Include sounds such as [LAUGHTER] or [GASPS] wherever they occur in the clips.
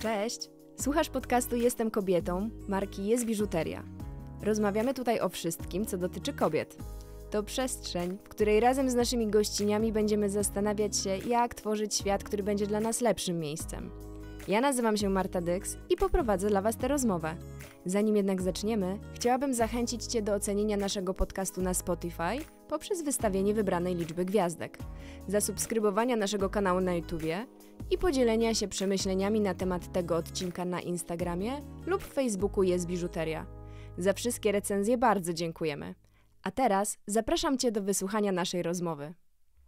Cześć! Słuchasz podcastu Jestem kobietą marki Jest Biżuteria. Rozmawiamy tutaj o wszystkim, co dotyczy kobiet. To przestrzeń, w której razem z naszymi gościniami będziemy zastanawiać się, jak tworzyć świat, który będzie dla nas lepszym miejscem. Ja nazywam się Marta Dyks i poprowadzę dla Was tę rozmowę. Zanim jednak zaczniemy, chciałabym zachęcić Cię do ocenienia naszego podcastu na Spotify poprzez wystawienie wybranej liczby gwiazdek, zasubskrybowania naszego kanału na YouTube i podzielenia się przemyśleniami na temat tego odcinka na Instagramie lub Facebooku jest biżuteria. Za wszystkie recenzje bardzo dziękujemy. A teraz zapraszam Cię do wysłuchania naszej rozmowy.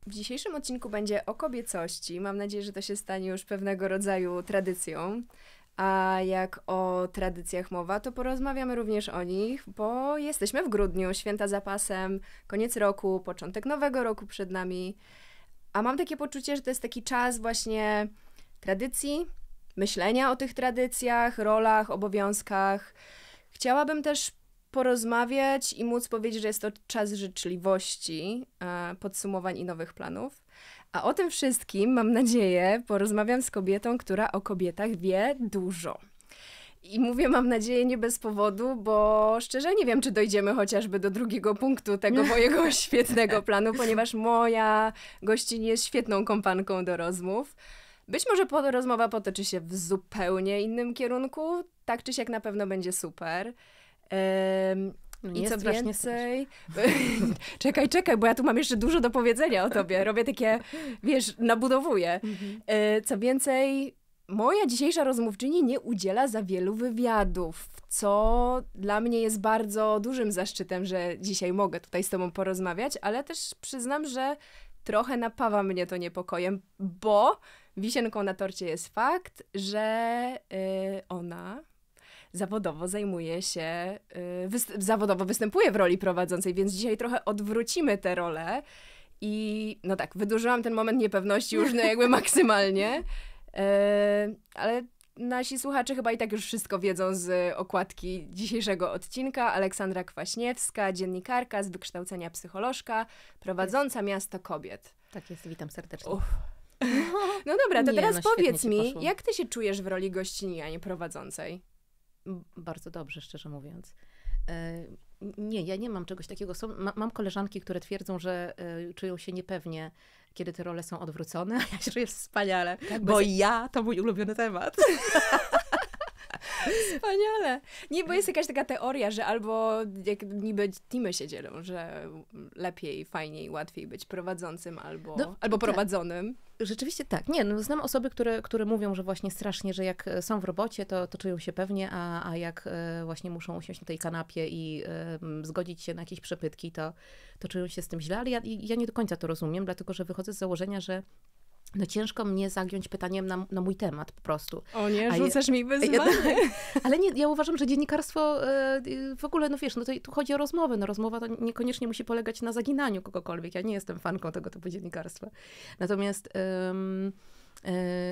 W dzisiejszym odcinku będzie o kobiecości. Mam nadzieję, że to się stanie już pewnego rodzaju tradycją. A jak o tradycjach mowa, to porozmawiamy również o nich, bo jesteśmy w grudniu, święta zapasem, koniec roku, początek nowego roku przed nami. A mam takie poczucie, że to jest taki czas właśnie tradycji, myślenia o tych tradycjach, rolach, obowiązkach. Chciałabym też porozmawiać i móc powiedzieć, że jest to czas życzliwości, e, podsumowań i nowych planów. A o tym wszystkim, mam nadzieję, porozmawiam z kobietą, która o kobietach wie dużo. I mówię, mam nadzieję, nie bez powodu, bo szczerze nie wiem, czy dojdziemy chociażby do drugiego punktu tego mojego [LAUGHS] świetnego planu, ponieważ moja gościnie jest świetną kompanką do rozmów. Być może rozmowa potoczy się w zupełnie innym kierunku, tak czy siak na pewno będzie super. Um, no I co więcej, [LAUGHS] czekaj, czekaj, bo ja tu mam jeszcze dużo do powiedzenia o tobie. Robię takie, wiesz, nabudowuję. Mhm. E, co więcej, Moja dzisiejsza rozmówczyni nie udziela za wielu wywiadów, co dla mnie jest bardzo dużym zaszczytem, że dzisiaj mogę tutaj z Tobą porozmawiać, ale też przyznam, że trochę napawa mnie to niepokojem, bo wisienką na torcie jest fakt, że yy, ona zawodowo zajmuje się, yy, wyst zawodowo występuje w roli prowadzącej, więc dzisiaj trochę odwrócimy tę rolę. I no tak, wydłużyłam ten moment niepewności już no jakby maksymalnie. Yy, ale nasi słuchacze chyba i tak już wszystko wiedzą z y, okładki dzisiejszego odcinka. Aleksandra Kwaśniewska, dziennikarka z wykształcenia psycholożka, prowadząca Miasto Kobiet. Tak jest, witam serdecznie. Uff. [LAUGHS] No dobra, to nie, teraz no powiedz mi, jak ty się czujesz w roli gościni, a nie prowadzącej? Bardzo dobrze, szczerze mówiąc. E, nie, ja nie mam czegoś takiego. Są, ma, mam koleżanki, które twierdzą, że e, czują się niepewnie kiedy te role są odwrócone, a [LAUGHS] ja się czuję wspaniale, tak, bo jest... ja to mój ulubiony temat. [LAUGHS] Wspaniale. Nie, bo jest jakaś taka teoria, że albo jak niby teamy się dzielą, że lepiej, fajniej, łatwiej być prowadzącym albo, no, albo tak. prowadzonym. Tak. Rzeczywiście tak. Nie, no, znam osoby, które, które mówią, że właśnie strasznie, że jak e, są w robocie, to, to czują się pewnie, a, a jak e, właśnie muszą usiąść na tej kanapie i y, zgodzić się na jakieś przepytki, to, to czują się z tym źle. Ale ja, ja nie do końca to rozumiem, dlatego że wychodzę z założenia, że no ciężko mnie zagiąć pytaniem na, na, mój temat po prostu. O nie, rzucasz je, mi wyzwanie. [LAUGHS] ale nie, ja uważam, że dziennikarstwo e, w ogóle, no wiesz, no to, tu chodzi o rozmowę No rozmowa to niekoniecznie musi polegać na zaginaniu kogokolwiek. Ja nie jestem fanką tego typu dziennikarstwa. Natomiast... E,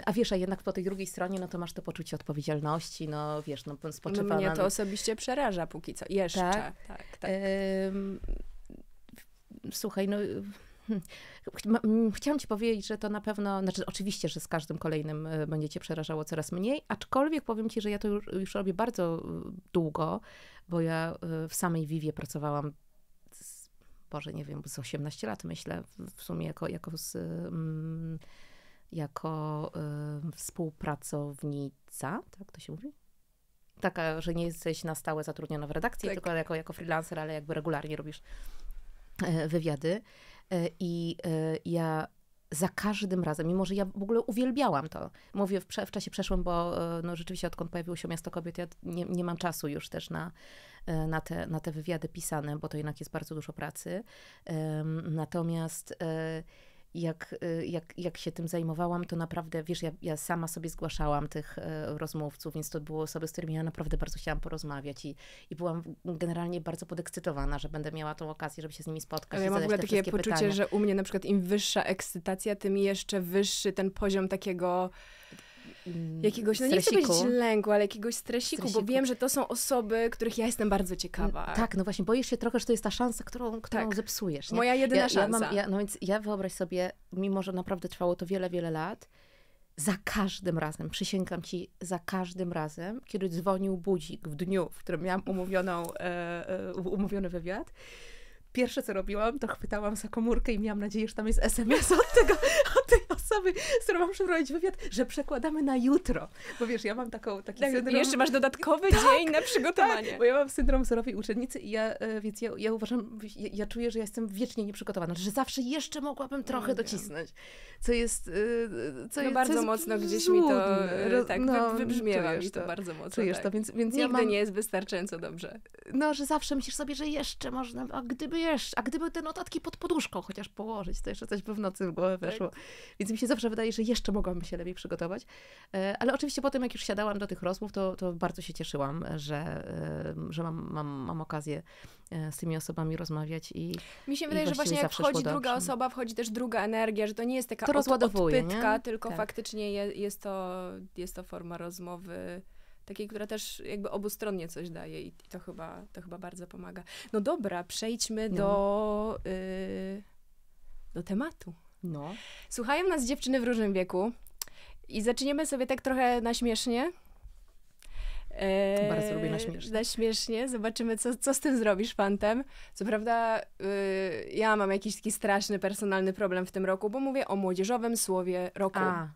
a wiesz, a jednak po tej drugiej stronie, no to masz to poczucie odpowiedzialności, no wiesz, no spoczywa no Mnie to osobiście przeraża póki co, jeszcze. Tak, tak, tak. tak. słuchaj, no Chciałam Ci powiedzieć, że to na pewno, znaczy oczywiście, że z każdym kolejnym e, będziecie przerażało coraz mniej, aczkolwiek powiem Ci, że ja to już, już robię bardzo e, długo, bo ja e, w samej Vivie pracowałam z, Boże, nie wiem, z 18 lat myślę, w sumie jako, jako, z, mm, jako współpracownica, tak to się mówi? Taka, że nie jesteś na stałe zatrudniona w redakcji, tak. tylko jako, jako freelancer, ale jakby regularnie robisz wywiady. E, I e, ja za każdym razem, mimo że ja w ogóle uwielbiałam to. Mówię w, prze, w czasie przeszłym, bo e, no, rzeczywiście odkąd pojawiło się Miasto Kobiet, ja nie, nie mam czasu już też na, na, te, na te wywiady pisane, bo to jednak jest bardzo dużo pracy. Natomiast jak, y, jak, jak się tym zajmowałam, to naprawdę, wiesz, ja, ja sama sobie zgłaszałam tych y, rozmówców, więc to były osoby, z którymi ja naprawdę bardzo chciałam porozmawiać i, i byłam generalnie bardzo podekscytowana, że będę miała tą okazję, żeby się z nimi spotkać. Ale ja mam w ogóle takie poczucie, pytania. że u mnie na przykład im wyższa ekscytacja, tym jeszcze wyższy ten poziom takiego Mm, jakiegoś, no nie chcę powiedzieć lęku, ale jakiegoś stresiku, stresiku, bo wiem, że to są osoby, których ja jestem bardzo ciekawa. Mm, tak, no właśnie, boisz się trochę, że to jest ta szansa, którą, którą tak. zepsujesz. Nie? Moja jedyna ja, szansa. mam, ja, no więc ja wyobraź sobie, mimo że naprawdę trwało to wiele, wiele lat, za każdym razem, przysięgam ci, za każdym razem, kiedy dzwonił budzik w dniu, w którym miałam umówioną, e, e umówiony wywiad, pierwsze co robiłam, to chwytałam za komórkę i miałam nadzieję, że tam jest SMS od tego, tej osoby, z którą mam przeprowadzić wywiad, że przekładamy na jutro. Bo wiesz, ja mam taką, taki tak, syndrom... jeszcze masz dodatkowy tak, dzień na tak, przygotowanie. Tak, bo ja mam syndrom surowej uczennicy i ja, e, więc ja, ja uważam, ja, ja, czuję, że jestem wiecznie nieprzygotowana, że zawsze jeszcze mogłabym trochę mm, tak. docisnąć, co jest... E, co, no jest, bardzo co jest mocno gdzieś mi to e, tak, no, wybrzmiewa mi to, bardzo mocno. Czujesz tak. to, więc, więc Nigdy ja mam... nie jest wystarczająco dobrze. No, że zawsze myślisz sobie, że jeszcze można, a gdyby jeszcze, a gdyby te notatki pod poduszką chociaż położyć, to jeszcze coś by w nocy w głowę tak. weszło. Tak. Więc mi się zawsze wydaje, że jeszcze mogłabym się lepiej przygotować. E, ale oczywiście potem, jak już siadałam do tych rozmów, to, to bardzo się cieszyłam, że, e, że mam, mam, mam okazję e, z tymi osobami rozmawiać i Mi się wydaje, że właśnie jak wchodzi druga osoba, wchodzi też druga energia, że to nie jest taka to od, odpytka, nie? tylko tak. faktycznie je, jest, to, jest to forma rozmowy takiej, która też jakby obustronnie coś daje i, to, chyba, to chyba bardzo pomaga. No dobra, przejdźmy no. do, yy, do tematu. No. Słuchają nas dziewczyny w różnym wieku i zaczniemy sobie tak trochę na śmiesznie. Eee, Bardzo lubię na śmiesznie. Na śmiesznie. Zobaczymy, co, co z tym zrobisz, fantem. Co prawda, yy, ja mam jakiś taki straszny personalny problem w tym roku, bo mówię o młodzieżowym słowie roku. A.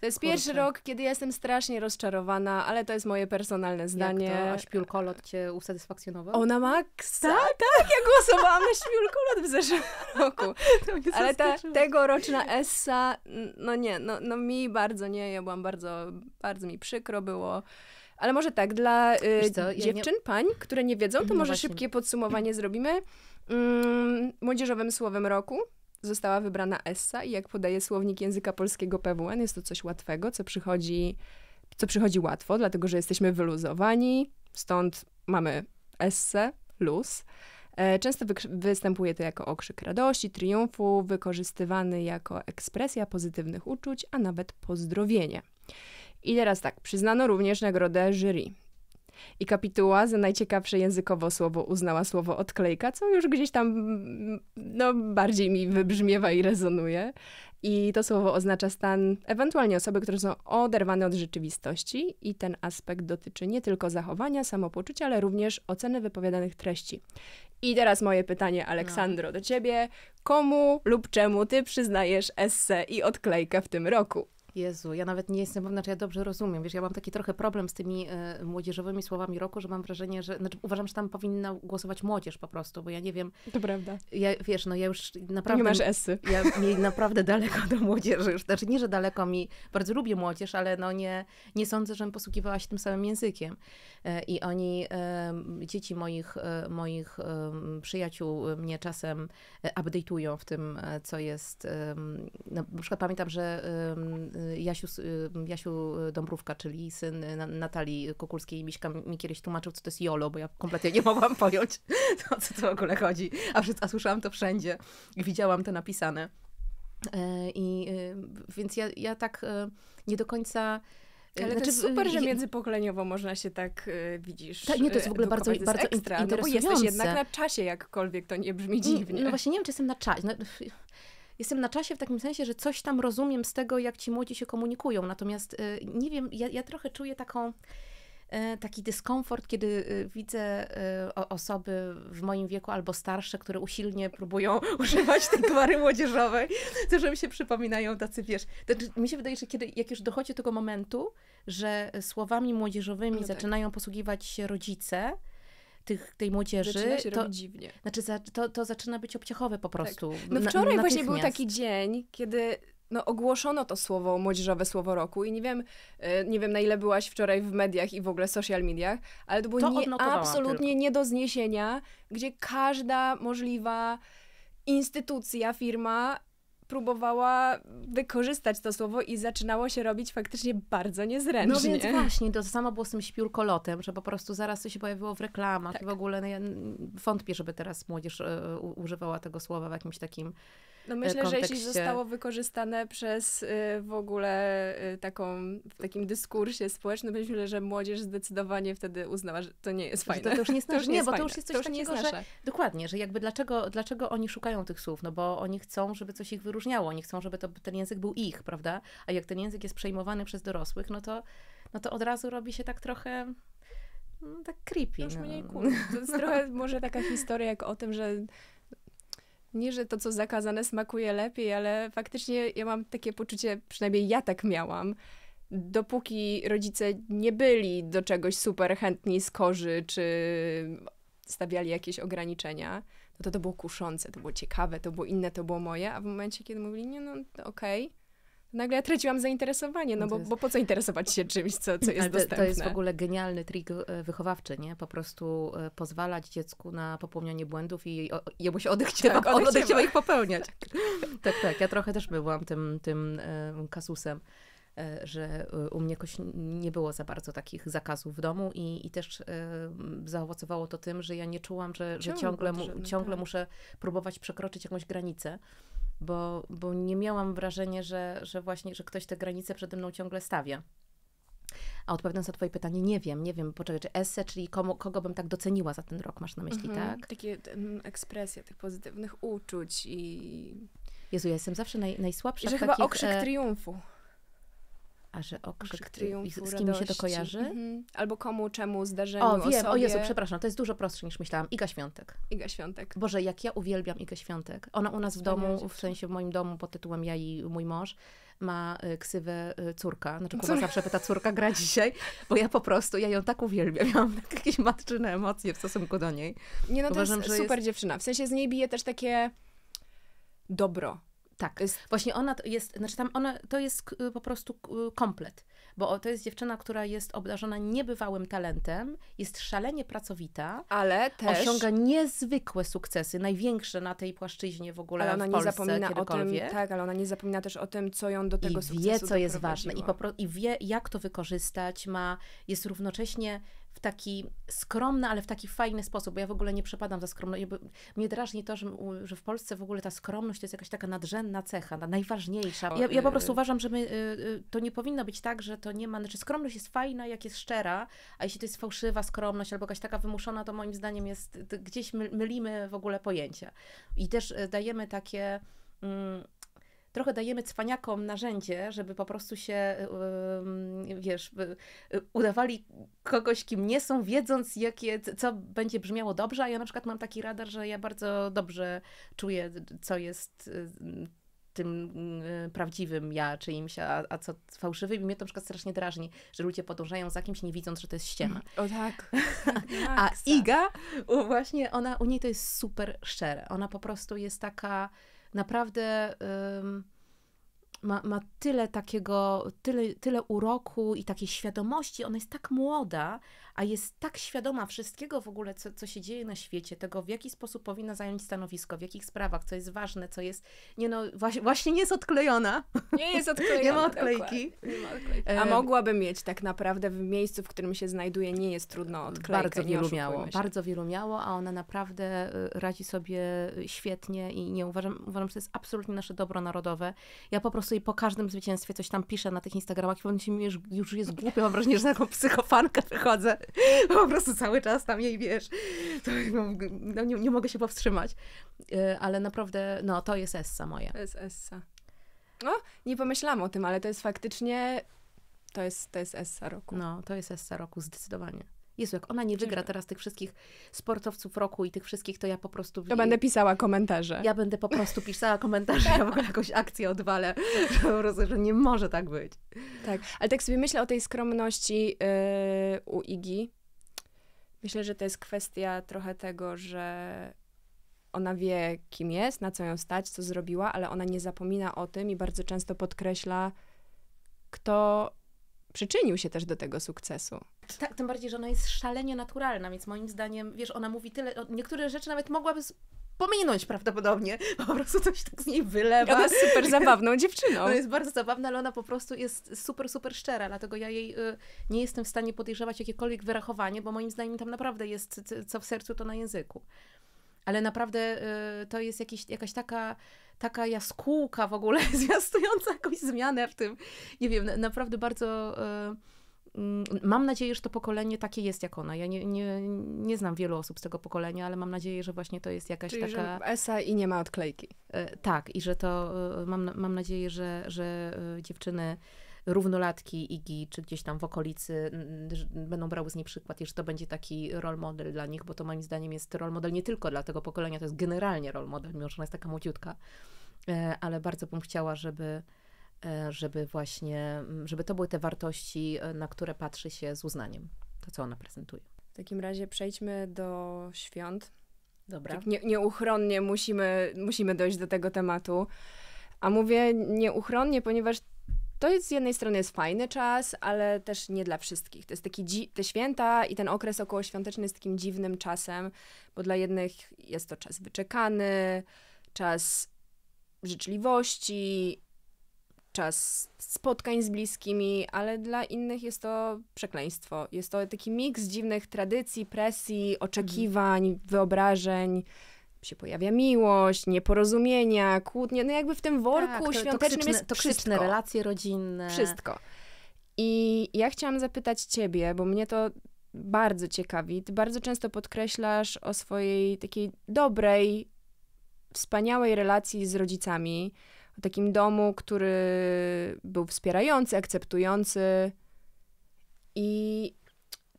To jest Kurczę. pierwszy rok, kiedy jestem strasznie rozczarowana, ale to jest moje personalne zdanie. Jak to? A śpiulkolot cię usatysfakcjonował? Ona maksa! Tak, tak, tak, ja głosowałam na śpiulkolot w zeszłym roku. [LAUGHS] Tak, ale ta tegoroczna Essa, no nie, no, no mi bardzo nie, ja byłam bardzo, bardzo mi przykro było. Ale może tak, dla y, co, ja dziewczyn, nie... pań, które nie wiedzą, to no może właśnie. szybkie podsumowanie zrobimy. Mm, młodzieżowym słowem roku została wybrana essa i jak podaje słownik języka polskiego PWN, jest to coś łatwego, co przychodzi, co przychodzi łatwo, dlatego że jesteśmy wyluzowani, stąd mamy essę, luz. E, często wy występuje to jako okrzyk radości, triumfu, wykorzystywany jako ekspresja pozytywnych uczuć, a nawet pozdrowienie. I teraz tak, przyznano również nagrodę jury i kapituła za najciekawsze językowo słowo uznała słowo odklejka, co już gdzieś tam no, bardziej mi wybrzmiewa i rezonuje. I to słowo oznacza stan ewentualnie osoby, które są oderwane od rzeczywistości, i ten aspekt dotyczy nie tylko zachowania, samopoczucia, ale również oceny wypowiadanych treści. I teraz moje pytanie, Aleksandro, no. do ciebie. Komu lub czemu ty przyznajesz esse i odklejkę w tym roku? Jezu, ja nawet nie jestem pewna, czy ja dobrze rozumiem. Wiesz, ja mam taki trochę problem z tymi y, młodzieżowymi słowami roku, że mam wrażenie, że znaczy, uważam, że tam powinna głosować młodzież po prostu, bo ja nie wiem. To prawda. Ja, wiesz, no ja już naprawdę. Nie masz esy. [LAUGHS] Ja mi naprawdę daleko do młodzieży. Już, znaczy nie, że daleko mi, bardzo lubię młodzież, ale no nie, nie sądzę, żebym posługiwała się tym samym językiem. E, I oni, y, dzieci moich, e, moich przyjaciół mnie czasem update'ują w tym, co jest. No, na przykład pamiętam, że Y, Jasiu, y, Jasiu y, Dąbrówka, czyli syn Natalii Kokulskiej i Miśka mi kiedyś tłumaczył, co to jest jolo, bo ja kompletnie nie [LAUGHS] mogłam pojąć, o co to w ogóle chodzi. A, a słyszałam to wszędzie, widziałam to napisane. E, I więc ja, ja tak nie do końca. Ale znaczy, to jest super, że międzypokoleniowo można się tak widzisz. Ta, nie, to jest w ogóle bardzo, jest bardzo ekstra, interesujące. No bo jesteś jednak na czasie, jakkolwiek to nie brzmi dziwnie. No właśnie, nie wiem, czy jestem na czasie. No, jestem na czasie w takim sensie, że coś tam rozumiem z tego, jak ci młodzi się komunikują. Natomiast y, nie wiem, ja, ja trochę czuję taką y, taki dyskomfort, kiedy y, widzę osoby w moim wieku albo starsze, które usilnie próbują [LAUGHS] używać tej gwary młodzieżowej, to że mi się przypominają tacy, wiesz, to, mi się wydaje, że kiedy, jak już dochodzi do tego momentu, że słowami młodzieżowymi no tak. zaczynają posługiwać się rodzice, tych, tej młodzieży. Zaczyna się to, robić dziwnie. Znaczy, za, to, to zaczyna być obciachowe po tak. prostu. Tak. No wczoraj na, właśnie był taki dzień, kiedy no, ogłoszono to słowo, młodzieżowe słowo roku i nie wiem, e, nie wiem na ile byłaś wczoraj w mediach i w ogóle social mediach, ale to było to nie, absolutnie tylko. nie do zniesienia, gdzie każda możliwa instytucja, firma próbowała wykorzystać to słowo i zaczynało się robić faktycznie bardzo niezręcznie. No więc właśnie, to samo było z tym śpiórkolotem, że po prostu zaraz to się pojawiło w reklamach tak. i w ogóle no ja wątpię, żeby teraz młodzież e, używała tego słowa w jakimś takim no myślę, kontekście... że jeśli zostało wykorzystane przez y, w ogóle y, taką, w takim dyskursie społecznym, myślę, że młodzież zdecydowanie wtedy uznała, że to nie jest fajne. To, to, już nie jest, [LAUGHS] to już nie, nie bo to już jest coś to już takiego, jest że... Dokładnie, że jakby dlaczego, dlaczego oni szukają tych słów? No bo oni chcą, żeby coś ich wyróżniało, oni chcą, żeby to, ten język był ich, prawda? A jak ten język jest przejmowany przez dorosłych, no to, no to od razu robi się tak trochę... No, tak creepy. Już no. mniej cool. To jest no. trochę może taka historia jak o tym, że nie, że to, co zakazane, smakuje lepiej, ale faktycznie ja mam takie poczucie, przynajmniej ja tak miałam, dopóki rodzice nie byli do czegoś super chętni, skorzy, czy stawiali jakieś ograniczenia, no to to było kuszące, to było ciekawe, to było inne, to było moje, a w momencie, kiedy mówili, nie no, okej, okay, nagle ja traciłam zainteresowanie, no, no bo, bo po co interesować się czymś, co, co jest dostępne. To jest w ogóle genialny trik e, wychowawczy, nie? Po prostu e, pozwalać dziecku na popełnianie błędów i jemu się odechciewa, tak, [LAUGHS] odechciewa ich popełniać. [LAUGHS] tak, tak. Ja trochę też byłam tym, tym e, kasusem że u mnie jakoś nie było za bardzo takich zakazów w domu i, i też zaowocowało to tym, że ja nie czułam, że, że ciągle, mu, ciągle tak. muszę próbować przekroczyć jakąś granicę bo, bo nie miałam wrażenia, że, że właśnie, że ktoś te granice przede mną ciągle stawia. A odpowiadając na Twoje pytanie, nie wiem, nie wiem, poczekaj, czy esse, czyli komu, kogo bym tak doceniła za ten rok, masz na myśli, mhm, tak? Takie ekspresje tych pozytywnych uczuć i... Jezu, ja jestem zawsze naj, najsłabsza I że w takich, chyba okrzyk e, triumfu. A że okrzyk, triumfu, z, z kim się to kojarzy? Mhm. Albo komu, czemu, zdarzeniu, O wiem, osobie. o Jezu, przepraszam, to jest dużo prostsze niż myślałam. Iga Świątek. Iga Świątek. Boże, jak ja uwielbiam Igę Świątek. Ona u nas w domu, w sensie w moim domu pod tytułem ja i mój mąż, ma y, ksywę y, córka. Znaczy Kuba zawsze pyta, córka gra dzisiaj? Bo ja po prostu, ja ją tak uwielbiam. miałam tak jakieś matczyne emocje w stosunku do niej. Nie no, Uważam, to jest super jest... dziewczyna. W sensie z niej bije też takie dobro tak. Y, właśnie ona jest, znaczy tam ona, to jest y, po prostu y, komplet, bo to jest dziewczyna, która jest obdarzona niebywałym talentem, jest szalenie pracowita, ale też osiąga niezwykłe sukcesy, największe na tej płaszczyźnie w ogóle ale ona w Polsce, zapomina o tym, tak, ale ona nie zapomina też o tym, co ją do tego I sukcesu wie, co jest ważne i, i wie, jak to wykorzystać, ma, jest równocześnie w taki skromny, ale w taki fajny sposób, bo ja w ogóle nie przepadam za skromność. Mnie drażni to, że, że w Polsce w ogóle ta skromność to jest jakaś taka nadrzędna cecha, najważniejsza. Ja, ja po prostu uważam, że my, y, y, to nie powinno być tak, że to nie ma, znaczy skromność jest fajna, jak jest szczera, a jeśli to jest fałszywa skromność albo jakaś taka wymuszona, to moim zdaniem jest, gdzieś mylimy w ogóle pojęcia. I też y, dajemy takie... Mm, trochę dajemy cwaniakom narzędzie, żeby po prostu się, wiesz, udawali kogoś, kim nie są, wiedząc, jakie, co będzie brzmiało dobrze, a ja na przykład mam taki radar, że ja bardzo dobrze czuję, co jest y, tym y, prawdziwym ja czyimś, a, a co fałszywym. I mnie to na przykład strasznie drażni, że ludzie podążają za kimś, nie widząc, że to jest ściema. O tak. [LAUGHS] a Iga, właśnie ona, u niej to jest super szczere. Ona po prostu jest taka naprawdę ma, ma tyle takiego, tyle, tyle uroku i takiej świadomości. Ona jest tak młoda, a jest tak świadoma wszystkiego w ogóle, co, co się dzieje na świecie, tego w jaki sposób powinna zająć stanowisko, w jakich sprawach, co jest ważne, co jest, nie no, właśnie, właśnie nie jest odklejona. Nie jest odklejona. [LAUGHS] nie ma odklejki. Nie ma odklejki. A mogłaby mieć tak naprawdę w miejscu, w którym się znajduje, nie jest trudno odklejka. Bardzo wielu miało, bardzo wielu miało, a ona naprawdę y, radzi sobie świetnie i nie uważam, uważam, że to jest absolutnie nasze dobro narodowe. Ja po prostu prostu i po każdym zwycięstwie coś tam piszę na tych Instagramach i pewnie się mi już, już jest głupio, mam wrażenie, że na taką psychofankę wychodzę. [LAUGHS] Po prostu cały czas tam jej, wiesz, to, no, no nie, nie, mogę się powstrzymać. E, ale naprawdę, no to jest essa moja. To jest essa. No, nie pomyślałam o tym, ale to jest faktycznie, to jest, to jest essa roku. No, to jest essa roku, zdecydowanie. Jezu, jak ona nie wygra teraz tych wszystkich sportowców roku i tych wszystkich, to ja po prostu... To będę pisała komentarze. Ja będę po prostu pisała komentarze, ja w ogóle jakąś akcję odwalę, [LAUGHS] po prostu, że nie może tak być. Tak, ale tak sobie myślę o tej skromności yy, u Igi. Myślę, że to jest kwestia trochę tego, że ona wie, kim jest, na co ją stać, co zrobiła, ale ona nie zapomina o tym i bardzo często podkreśla, kto przyczynił się też do tego sukcesu. Tak, tym bardziej, że ona jest szalenie naturalna, więc moim zdaniem, wiesz, ona mówi tyle, niektóre rzeczy nawet mogłaby pominąć prawdopodobnie, [LAUGHS] po prostu coś tak z niej wylewa. Ona jest super zabawną [LAUGHS] dziewczyną. Ona jest bardzo zabawna, ale ona po prostu jest super, super szczera, dlatego ja jej y, nie jestem w stanie podejrzewać jakiekolwiek wyrachowanie, bo moim zdaniem tam naprawdę jest co w sercu, to na języku. Ale naprawdę y, to jest jakiś, jakaś taka taka jaskółka w ogóle [LAUGHS] zwiastująca jakąś zmianę w tym, nie wiem, naprawdę bardzo... Y, Mm, mam nadzieję, że to pokolenie takie jest jak ona. Ja nie, nie, nie znam wielu osób z tego pokolenia, ale mam nadzieję, że właśnie to jest jakaś Czyli, taka. Że esa i nie ma odklejki. E, tak, i że to e, mam, mam nadzieję, że, że e, dziewczyny równolatki Igi, czy gdzieś tam w okolicy będą brały z niej przykład i że to będzie taki role model dla nich, bo to moim zdaniem jest role model nie tylko dla tego pokolenia, to jest generalnie role model, mimo że ona jest taka młodziutka, ale bardzo bym chciała, żeby E, żeby właśnie, mm, żeby to były te wartości, e, na które patrzy się z uznaniem, to co ona prezentuje. W takim razie przejdźmy do świąt. Dobra. Tak nie, nieuchronnie musimy, musimy dojść do tego tematu. A mówię nieuchronnie, ponieważ to jest z jednej strony jest fajny czas, ale też nie dla wszystkich. To jest taki te święta i ten okres okołoświąteczny jest takim dziwnym czasem, bo dla jednych jest to czas wyczekany, czas życzliwości, podczas spotkań z bliskimi, ale dla innych jest to przekleństwo. Jest to taki miks dziwnych tradycji, presji, mhm. oczekiwań, wyobrażeń się pojawia miłość, nieporozumienia, kłótnie, no jakby w tym worku tak, świątecznym toksyczne, jest toksyczne wszystko. relacje rodzinne. Wszystko. I ja chciałam zapytać ciebie, bo mnie to bardzo ciekawi. Ty bardzo często podkreślasz o swojej takiej dobrej, wspaniałej relacji z rodzicami o takim domu, który był wspierający, akceptujący. I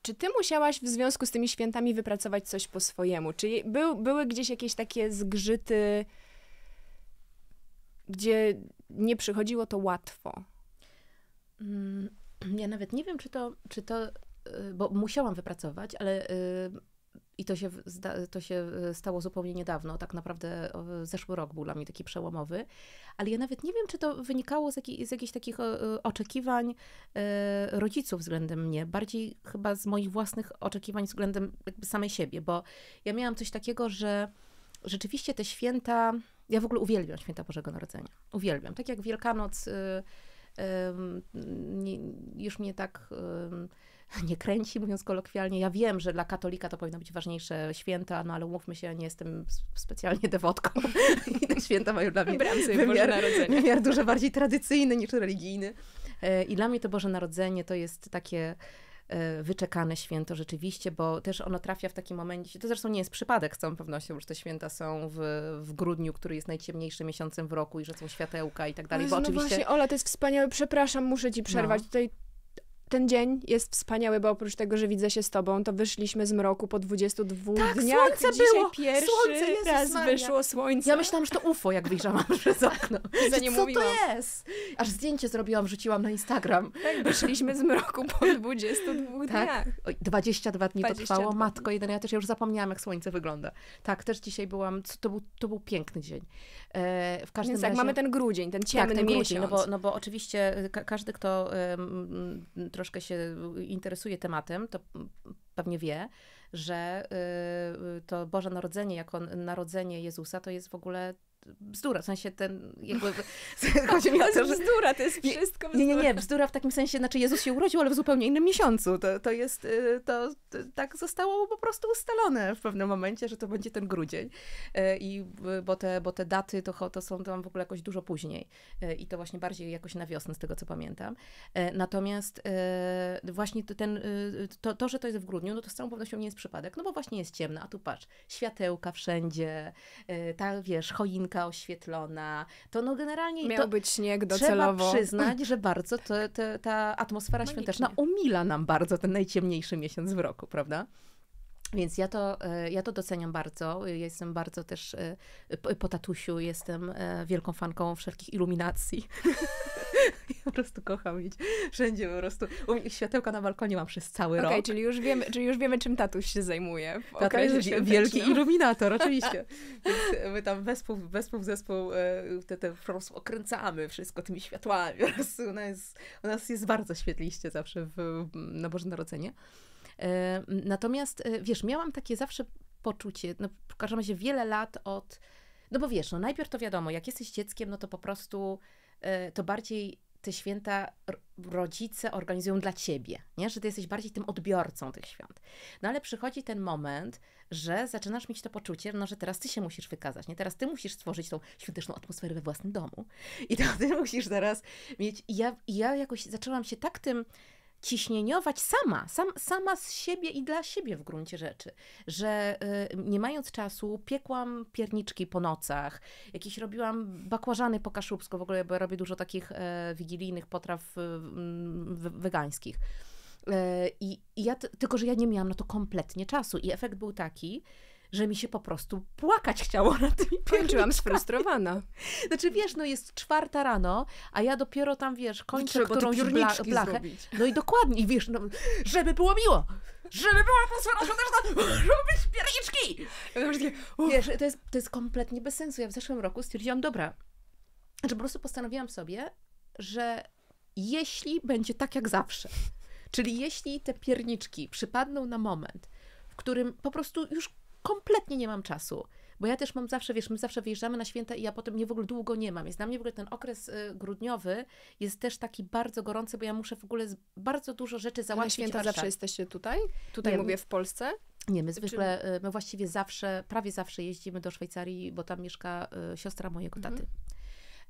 czy ty musiałaś w związku z tymi świętami wypracować coś po swojemu? Czy był, były gdzieś jakieś takie zgrzyty, gdzie nie przychodziło to łatwo? Mm, ja nawet nie wiem, czy to, czy to y, bo musiałam wypracować, ale y, i to się, to się e, stało zupełnie niedawno, tak naprawdę zeszły rok był dla mnie taki przełomowy, ale ja nawet nie wiem, czy to wynikało z, jakich, z jakichś takich e, oczekiwań e, rodziców względem mnie, bardziej chyba z moich własnych oczekiwań względem jakby samej siebie, bo ja miałam coś takiego, że rzeczywiście te święta, ja w ogóle uwielbiam święta Bożego Narodzenia, uwielbiam, tak jak Wielkanoc, już mnie tak [LAUGHS] nie kręci, mówiąc kolokwialnie. Ja wiem, że dla katolika to powinno być ważniejsze święta, no ale umówmy się, nie jestem specjalnie dewotką [LAUGHS] i te święta mają dla mnie wymiar, wymiar dużo bardziej tradycyjny niż religijny. E, I dla mnie to Boże Narodzenie to jest takie e, wyczekane święto rzeczywiście, bo też ono trafia w takim momencie, to zresztą nie jest przypadek z całą pewnością, że te święta są w, w grudniu, który jest najciemniejszym miesiącem w roku i że są światełka i tak dalej, bo no oczywiście... właśnie, Ola, to jest wspaniałe, przepraszam, muszę ci przerwać, no. tutaj ten dzień jest wspaniały, bo oprócz tego, że widzę się z tobą, to wyszliśmy z mroku po 22 tak, dniach. Słońce Dzisiaj było. pierwszy słońce, raz Maria. wyszło słońce. Ja myślałam, że to UFO, jak wyjrzałam [LAUGHS] przez okno. Zanim Co mówiłam. to jest? Aż zdjęcie zrobiłam, rzuciłam na Instagram. Tak, wyszliśmy z mroku po 22 tak. dniach. Oj, 22 dni 22 to trwało. Matko jedynie ja też już zapomniałam, jak słońce wygląda. Tak, też dzisiaj byłam, to był, to był piękny dzień. E, w każdym Więc tak, razie... tak, mamy ten grudzień, ten tak, ciemny tak, ten grudzień, miesiąc. No bo, no bo oczywiście e, ka każdy, kto troszkę się interesuje tematem, to pewnie wie, że y, to Boże Narodzenie jako narodzenie Jezusa to jest w ogóle bzdura, w sensie ten jakby... [LAUGHS] [LAUGHS] chodzi mi o to, że... bzdura, to jest wszystko bzdura. Nie, nie, nie, bzdura w takim sensie, znaczy Jezus się urodził, ale w zupełnie innym miesiącu. To, to jest, y, to, to tak zostało po prostu ustalone w pewnym momencie, że to będzie ten grudzień. Y, I, bo, te, bo te daty to, to są tam w ogóle jakoś dużo później. Y, I to właśnie bardziej jakoś na wiosnę, z tego co pamiętam. Natomiast właśnie ten, to, to, że to jest w grudniu, no to z całą pewnością nie jest przypadek, no bo właśnie jest ciemno, a tu patrz, światełka wszędzie, ta, wiesz, choinka, łazienka oświetlona. To no generalnie... Miał to być śnieg docelowo. Trzeba przyznać, że bardzo to, to, ta atmosfera Magicznie. świąteczna umila nam bardzo ten najciemniejszy miesiąc w roku, prawda? Więc ja to, e, ja to doceniam bardzo. jestem bardzo też e, po tatusiu, jestem e, wielką fanką wszelkich iluminacji. [LAUGHS] ja po prostu kocham mieć wszędzie po prostu. Światełka na balkonie mam przez cały okay, rok. Czyli już, wiemy, czyli już wiemy, czym tatuś się zajmuje. Tatuś jest wielki [LAUGHS] iluminator, oczywiście. [LAUGHS] Więc my tam wespół, wespół w zespół te, te po prostu okręcamy wszystko tymi światłami. u, nas, u nas jest bardzo świetliście zawsze w, na Boże Narodzenie. Natomiast, e, wiesz, miałam takie zawsze poczucie, no, w każdym razie wiele lat od, no bo wiesz, no najpierw to wiadomo, jak jesteś dzieckiem, no to po prostu e, to bardziej te święta rodzice organizują dla ciebie, nie? że ty jesteś bardziej tym odbiorcą tych świąt. No ale przychodzi ten moment, że zaczynasz mieć to poczucie, no, że teraz ty się musisz wykazać, nie? teraz ty musisz stworzyć tą świąteczną atmosferę we własnym domu i to ty [LAUGHS] musisz zaraz mieć. I ja, ja jakoś zaczęłam się tak tym ciśnieniować sama, sam, sama z siebie i dla siebie w gruncie rzeczy, że y, nie mając czasu piekłam pierniczki po nocach, jakieś robiłam bakłażany po kaszubsku, w ogóle bo ja robię dużo takich e, wigilijnych potraw y, wegańskich. E, I, i ja tylko, że ja nie miałam na to kompletnie czasu i efekt był taki, że mi się po prostu płakać chciało na tym Kończyłam sfrustrowana. Znaczy wiesz, no jest czwarta rano, a ja dopiero tam, wiesz, kończę no, którąś bla blachę. Zrobić. No i dokładnie, wiesz, no, żeby było miło, żeby była atmosfera świąteczna, żeby [GASPS] być pierniczki! Wiesz, to jest, to jest kompletnie bez sensu. Ja w zeszłym roku stwierdziłam, dobra, że po prostu postanowiłam sobie, że jeśli będzie tak jak zawsze, czyli jeśli te pierniczki przypadną na moment, w którym po prostu już kompletnie nie mam czasu. Bo ja też mam zawsze, wiesz, my zawsze wyjeżdżamy na święta i ja potem nie w ogóle długo nie mam. Więc dla mnie w ogóle ten okres y, grudniowy jest też taki bardzo gorący, bo ja muszę w ogóle bardzo dużo rzeczy załatwić. Na święta zawsze jesteście tutaj? Tutaj nie, mówię w Polsce? Nie, my zwykle, Czy... Y, my właściwie zawsze, prawie zawsze jeździmy do Szwajcarii, bo tam mieszka y, siostra mojego mhm. taty. Mhm.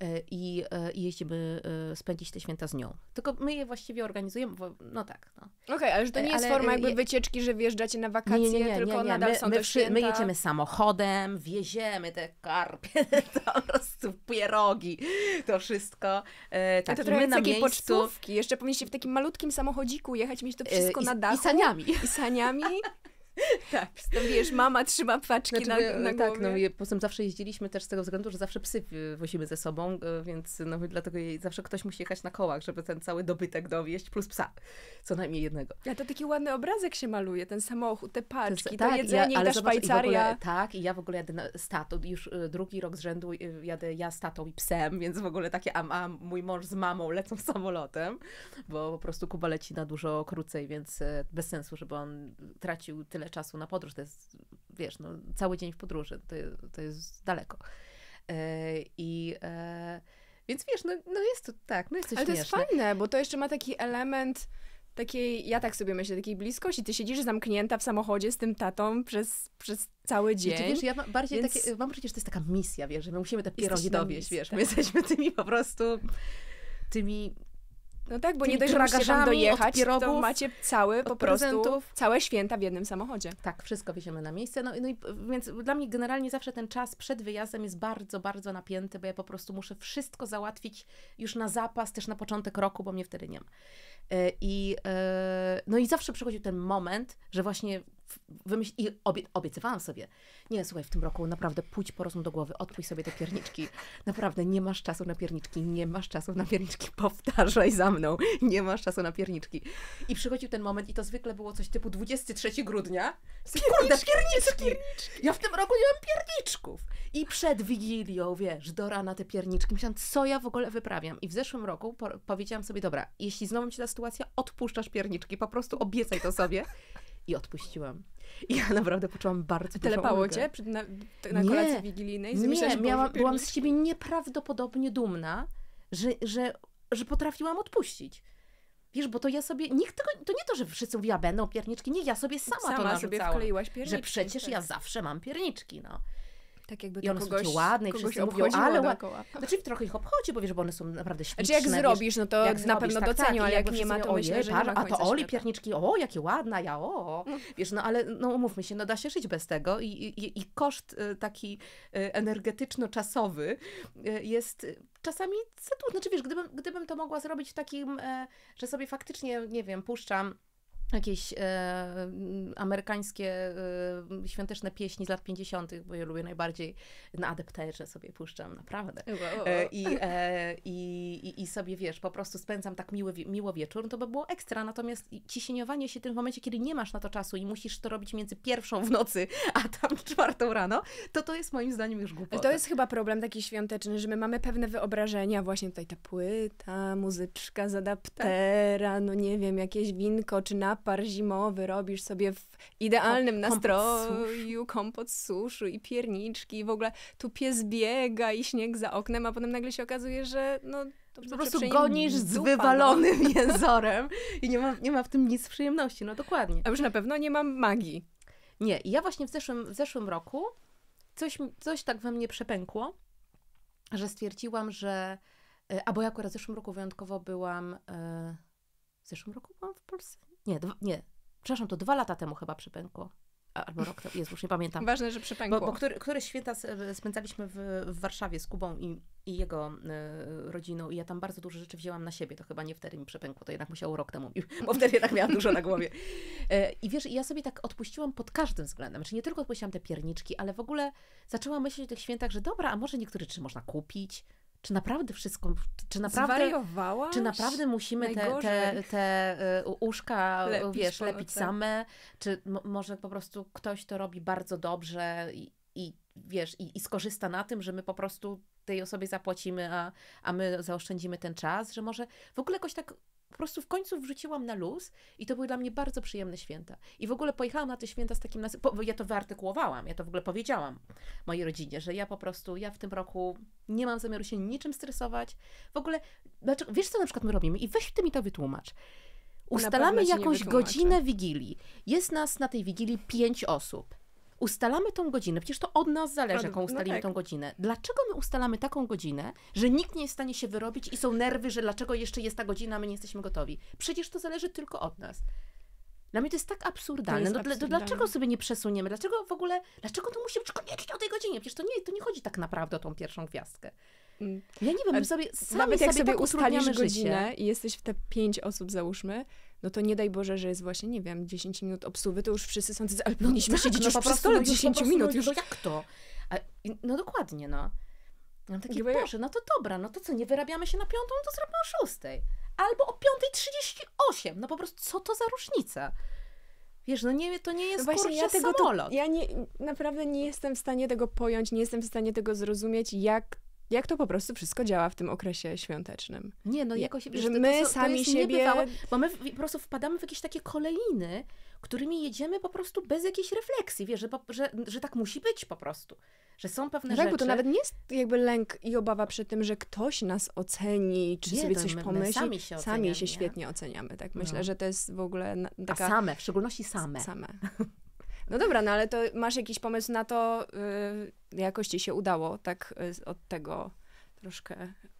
E, i, e, i jeździmy e, spędzić te święta z nią. Tylko my je właściwie organizujemy, bo, no tak. No. Okej, okay, ale że to nie jest ale, forma jakby je... wycieczki, że wjeżdżacie na wakacje, nie, nie, nie, tylko nadal my, są my, święta. My jedziemy samochodem, wieziemy te karpie, [LAUGHS] to po prostu pierogi, to wszystko. E, tak, to trochę my na miejscu... pocztówki, jeszcze powinniście w takim malutkim samochodziku jechać, mieć to wszystko I, na dachu. I saniami. I saniami. [LAUGHS] [LAUGHS] Tak, no, wiesz, mama trzyma paczki znaczy, na, na Tak, no, głowie. no potem zawsze jeździliśmy też z tego względu, że zawsze psy wozimy ze sobą, e, więc no dlatego jej, zawsze ktoś musi jechać na kołach, żeby ten cały dobytek dowieść, plus psa, co najmniej jednego. A to taki ładny obrazek się maluje, ten samochód, te paczki, to, jest, tak, jedzenie ja, ale i ta zobacz, Szwajcaria. I ogóle, tak, i ja w ogóle jadę na, z tatą, już e, drugi rok z rzędu e, jadę ja z tatą i psem, więc w ogóle takie a mój mąż z mamą lecą [LAUGHS] samolotem, bo po prostu Kuba leci na dużo krócej, więc bez sensu, żeby on tracił tyle czasu na podróż, to jest, wiesz, no, cały dzień w podróży, to, to jest daleko. E, I e, więc wiesz, no, no jest to tak, no jest coś Ale to jest fajne, bo to jeszcze ma taki element takiej, ja tak sobie myślę, takiej bliskości. Ty siedzisz zamknięta w samochodzie z tym tatą przez, przez cały dzień. wiesz, ja mam bardziej więc... takie, mam przecież to jest taka misja, wiesz, że my musimy te pierogi dowieść, wiesz, my jesteśmy tymi po prostu tymi no tak, bo nie dość, że musicie tam dojechać, pierogów, to macie cały po prostu, całe święta w jednym samochodzie. Tak, wszystko wieziemy na miejsce. No, no i więc dla mnie generalnie zawsze ten czas przed wyjazdem jest bardzo, bardzo napięty, bo ja po prostu muszę wszystko załatwić już na zapas, też na początek roku, bo mnie wtedy nie ma. E, I, e, no i zawsze przychodził ten moment, że właśnie wymyśl... I obie... obiecywałam sobie, nie, słuchaj, w tym roku naprawdę pójdź po rozum do głowy, odpuść sobie te pierniczki. Naprawdę, nie masz czasu na pierniczki, nie masz czasu na pierniczki, powtarzaj za mną, nie masz czasu na pierniczki. I przychodził ten moment i to zwykle było coś typu 23 grudnia. Pierniczki, Kurde, pierniczki! pierniczki. Ja w tym roku nie mam pierniczków. I przed Wigilią, wiesz, do rana te pierniczki. Myślałam, co ja w ogóle wyprawiam. I w zeszłym roku po powiedziałam sobie, dobra, jeśli znowu mi się ta sytuacja, odpuszczasz pierniczki, po prostu obiecaj to sobie i odpuściłam. I ja naprawdę poczułam bardzo Telepało cię przy, na, na nie, kolacji wigilijnej? Nie, miałam, byłam z siebie nieprawdopodobnie dumna, że, że, że potrafiłam odpuścić. Wiesz, bo to ja sobie, nikt tego, to nie to, że wszyscy mówiła, o pierniczki, nie, ja sobie sama, sama to narzucałam. sobie wkleiłaś pierniczki. Że przecież tak. ja zawsze mam pierniczki, no. Tak jakby I one kogoś, są takie ładne i kogoś wszyscy mówią, ale dookoła. Tak. Znaczy trochę ich obchodzi, bo wiesz, bo one są naprawdę śliczne. Znaczy jak zrobisz, no to jak na zrobisz, pewno tak, tak, docenią, ale jak nie ma, to myślę, że nie ma A to Oli pierniczki, o, jakie ładna, ja o. Mm. Wiesz, no ale no umówmy się, no da się żyć bez tego i, i koszt y, taki y, energetyczno-czasowy y, jest czasami za dużo. Znaczy wiesz, gdybym, gdybym to mogła zrobić w takim, e, że sobie faktycznie, nie wiem, puszczam jakieś e, amerykańskie e, świąteczne pieśni z lat 50., bo je lubię najbardziej na adepterze sobie puszczam, naprawdę. Wow. E, e, i, i, I sobie wiesz, po prostu spędzam tak miły, miło wieczór, no to by było ekstra. Natomiast ciśnieniowanie się tym w momencie, kiedy nie masz na to czasu i musisz to robić między pierwszą w nocy, a tam [LAUGHS] czwartą rano, to to jest moim zdaniem już głupota. To jest chyba problem taki świąteczny, że my mamy pewne wyobrażenia, właśnie tutaj ta płyta, muzyczka z adaptera, tak. no nie wiem, jakieś winko czy na napar zimowy robisz sobie w idealnym Kom nastroju, kompot suszu i pierniczki i w ogóle tu pies biega i śnieg za oknem, a potem nagle się okazuje, że no po prostu gonisz z no. wywalonym no. [LAUGHS] jezorem i nie ma, nie ma w tym nic przyjemności, no dokładnie. A już na pewno nie mam magii. Nie, ja właśnie w zeszłym, w zeszłym roku coś, coś tak we mnie przepękło, że stwierdziłam, że. E, a bo ja akurat w zeszłym roku wyjątkowo byłam. E, w zeszłym roku byłam w Polsce? Nie, dwa, nie. Przepraszam, to dwa lata temu chyba przypękło. Albo rok temu, już nie pamiętam. Ważne, że przypękło. Bo, bo który, które święta e, spędzaliśmy w, w Warszawie z Kubą i, i jego y, rodziną i ja tam bardzo dużo rzeczy wzięłam na siebie. To chyba nie wtedy mi przepękło, to jednak musiało rok temu, [LAUGHS] bo wtedy jednak miałam dużo na głowie. E, I wiesz, ja sobie tak odpuściłam pod każdym względem. Znaczy nie tylko odpuściłam te pierniczki, ale w ogóle zaczęłam myśleć o tych świętach, że dobra, a może niektóre rzeczy można kupić, czy naprawdę wszystko, czy naprawdę, Zwariowałaś? czy naprawdę musimy te, te, te, y, uszka, lepić, y, wiesz, lepić tak. same, czy może po prostu ktoś to robi bardzo dobrze i, i wiesz, i, i, skorzysta na tym, że my po prostu tej osobie zapłacimy, a, a my zaoszczędzimy ten czas, że może w ogóle jakoś tak prostu w końcu wrzuciłam na luz i to były dla mnie bardzo przyjemne święta. I w ogóle pojechałam na te święta z takim, bo ja to wyartykułowałam, ja to w ogóle powiedziałam mojej rodzinie, że ja po prostu, ja w tym roku nie mam zamiaru się niczym stresować. W ogóle, dlaczego, wiesz co na przykład my robimy? I weź ty mi to wytłumacz. Ustalamy jakąś godzinę Wigilii. Jest nas na tej Wigilii pięć osób ustalamy tą godzinę, przecież to od nas zależy, jaką no ustalimy no tak. tą godzinę. Dlaczego my ustalamy taką godzinę, że nikt nie jest w stanie się wyrobić i są nerwy, że dlaczego jeszcze jest ta godzina, my nie jesteśmy gotowi? Przecież to zależy tylko od nas. Dla mnie to jest tak absurdalne. Jest no, absurdalne. dlaczego sobie nie przesuniemy? Dlaczego w ogóle, dlaczego to musi być koniecznie o tej godzinie? Przecież to nie, to nie chodzi tak naprawdę o tą pierwszą gwiazdkę. Mm. Ja nie wiem, my sobie sami Nawet jak sobie, tak ustalisz godzinę i jesteś w te pięć osób, załóżmy, no to nie daj Boże, że jest właśnie, nie wiem, 10 minut obsługi, to już wszyscy są, ale powinniśmy no tak, siedzieć no, już po przy stole 10 minut. Już jak to? A, no dokładnie, no. Mam takie, Gdyby... Boże, no to dobra, no to co, nie wyrabiamy się na piątą, to zrobimy o szóstej. Albo o 5.38, no po prostu co to za różnica? Wiesz, no nie, to nie jest no właśnie, ja tego, samolot. To, ja nie, naprawdę nie jestem w stanie tego pojąć, nie jestem w stanie tego zrozumieć, jak jak to po prostu wszystko działa w tym okresie świątecznym. Nie, no jakoś... Ja, że my to, to sami siebie... bo my po prostu wpadamy w jakieś takie kolejny, którymi jedziemy po prostu bez jakiejś refleksji, wiesz, że, że, że tak musi być po prostu. Że są pewne rzeczy... No tak, bo to nawet nie jest jakby lęk i obawa przed tym, że ktoś nas oceni, czy nie, sobie no coś my, pomyśli. My sami się, sami się świetnie oceniamy, tak? Myślę, no. że to jest w ogóle taka... A same, w szczególności same. Same. No dobra, no ale to masz jakiś pomysł na to, yy, jakoś ci się udało tak yy, od tego troszkę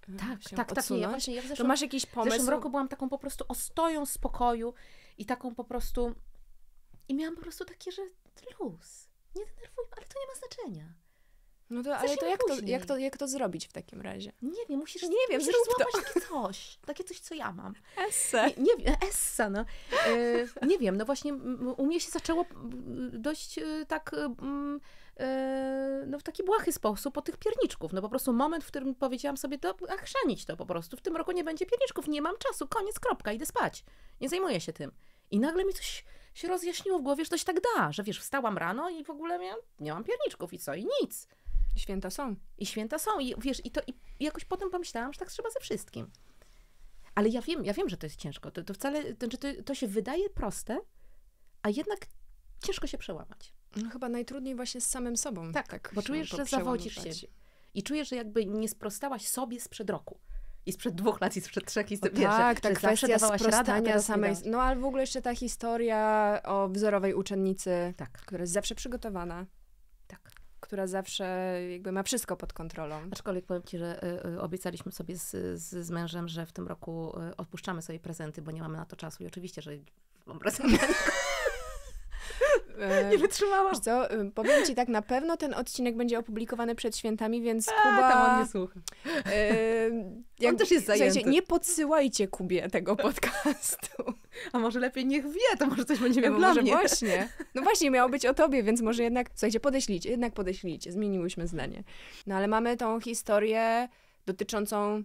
y, tak, się tak, tak odsunąć. Tak, tak, tak. ja to masz jakiś pomysł? W zeszłym roku byłam taką po prostu ostoją spokoju i taką po prostu... I miałam po prostu takie, że luz, nie denerwuj, ale to nie ma znaczenia. No to, ale to, jak to, jak, to jak to zrobić w takim razie? Nie wiem, musisz, nie wiem, musisz zrób złapać to. takie coś, takie coś, co ja mam. Essa. Nie, nie, essa, no. E, nie wiem, no właśnie u mnie się zaczęło dość e, tak, e, e, no w taki błahy sposób o tych pierniczków. No po prostu moment, w którym powiedziałam sobie, to chrzanić to po prostu. W tym roku nie będzie pierniczków, nie mam czasu, koniec, kropka, idę spać. Nie zajmuję się tym. I nagle mi coś się rozjaśniło w głowie, że to się tak da, że wiesz, wstałam rano i w ogóle miałam, nie mam pierniczków i co, i nic. Święta są. I święta są. I wiesz, i to i jakoś potem pomyślałam, że tak trzeba ze wszystkim. Ale ja wiem, ja wiem, że to jest ciężko. To, to wcale, to, znaczy, to, to się wydaje proste, a jednak ciężko się przełamać. No, chyba najtrudniej właśnie z samym sobą. Tak, tak bo czujesz, że zawodzisz się. I czujesz, że jakby nie sprostałaś sobie sprzed roku. I sprzed dwóch lat, i sprzed trzech, i sprzed pierwszych. Tak, ta kwestia sprostania radę, samej... No ale w ogóle jeszcze ta historia o wzorowej uczennicy, tak. która jest zawsze przygotowana, która zawsze jakby ma wszystko pod kontrolą. Aczkolwiek powiem ci, że y, y, obiecaliśmy sobie z, z, z mężem, że w tym roku y, odpuszczamy sobie prezenty, bo nie mamy na to czasu i oczywiście, że mam [LAUGHS] E, nie wytrzymałam. Wiesz co, y, powiem ci tak, na pewno ten odcinek będzie opublikowany przed świętami, więc A, Kuba... tam on nie słucha. E, [LAUGHS] jak, on też jest zajęty. nie podsyłajcie Kubie tego podcastu. A może lepiej niech wie, to może coś będzie miał no, dla mnie. właśnie. [LAUGHS] No właśnie, miało być o tobie, więc może jednak, słuchajcie, podeślijcie, jednak podeślijcie, zmieniłyśmy zdanie. No ale mamy tą historię dotyczącą,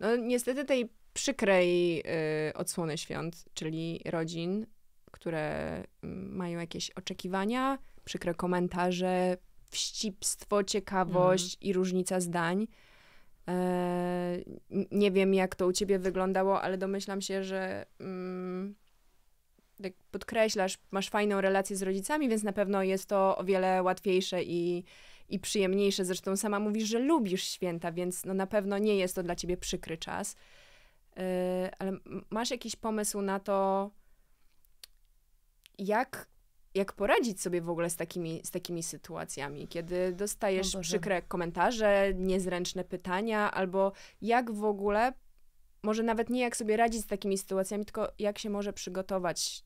no niestety tej przykrej y, odsłony świąt, czyli rodzin które mm, mają jakieś oczekiwania, przykre komentarze, wścibstwo, ciekawość mm. i różnica zdań. E, nie wiem, jak to u ciebie wyglądało, ale domyślam się, że mm, jak podkreślasz, masz fajną relację z rodzicami, więc na pewno jest to o wiele łatwiejsze i, i przyjemniejsze. Zresztą sama mówisz, że lubisz święta, więc no na pewno nie jest to dla ciebie przykry czas. E, ale masz jakiś pomysł na to, jak, jak poradzić sobie w ogóle z takimi, z takimi sytuacjami, kiedy dostajesz przykre komentarze, niezręczne pytania, albo jak w ogóle, może nawet nie jak sobie radzić z takimi sytuacjami, tylko jak się może przygotować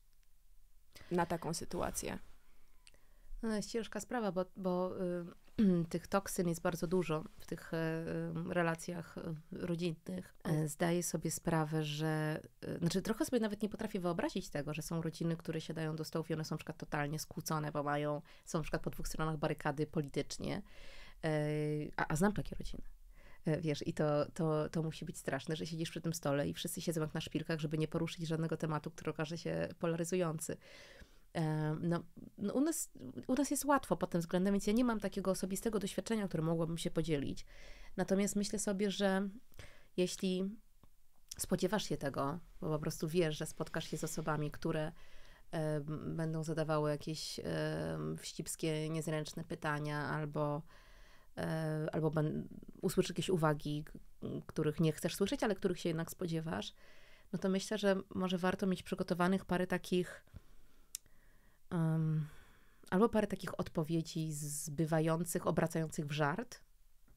na taką sytuację? No, jest ciężka sprawa, bo, bo y, [CLEARS THROAT] tych toksyn jest bardzo dużo w tych e, relacjach e, rodzinnych. E, zdaję sobie sprawę, że. Znaczy, trochę sobie nawet nie potrafię wyobrazić tego, że są rodziny, które siadają do stołów i one są na przykład totalnie skłócone, bo mają, są na przykład po dwóch stronach barykady politycznie. A, a znam takie rodziny. Wiesz, i to, to, to musi być straszne, że siedzisz przy tym stole i wszyscy siedzą jak na szpilkach, żeby nie poruszyć żadnego tematu, który okaże się polaryzujący. No, no u, nas, u nas jest łatwo pod tym względem, więc ja nie mam takiego osobistego doświadczenia, które mogłabym się podzielić. Natomiast myślę sobie, że jeśli spodziewasz się tego, bo po prostu wiesz, że spotkasz się z osobami, które e, będą zadawały jakieś e, wścibskie, niezręczne pytania albo e, albo ben, jakieś uwagi, których nie chcesz słyszeć, ale których się jednak spodziewasz, no to myślę, że może warto mieć przygotowanych parę takich um, albo parę takich odpowiedzi zbywających, obracających w żart.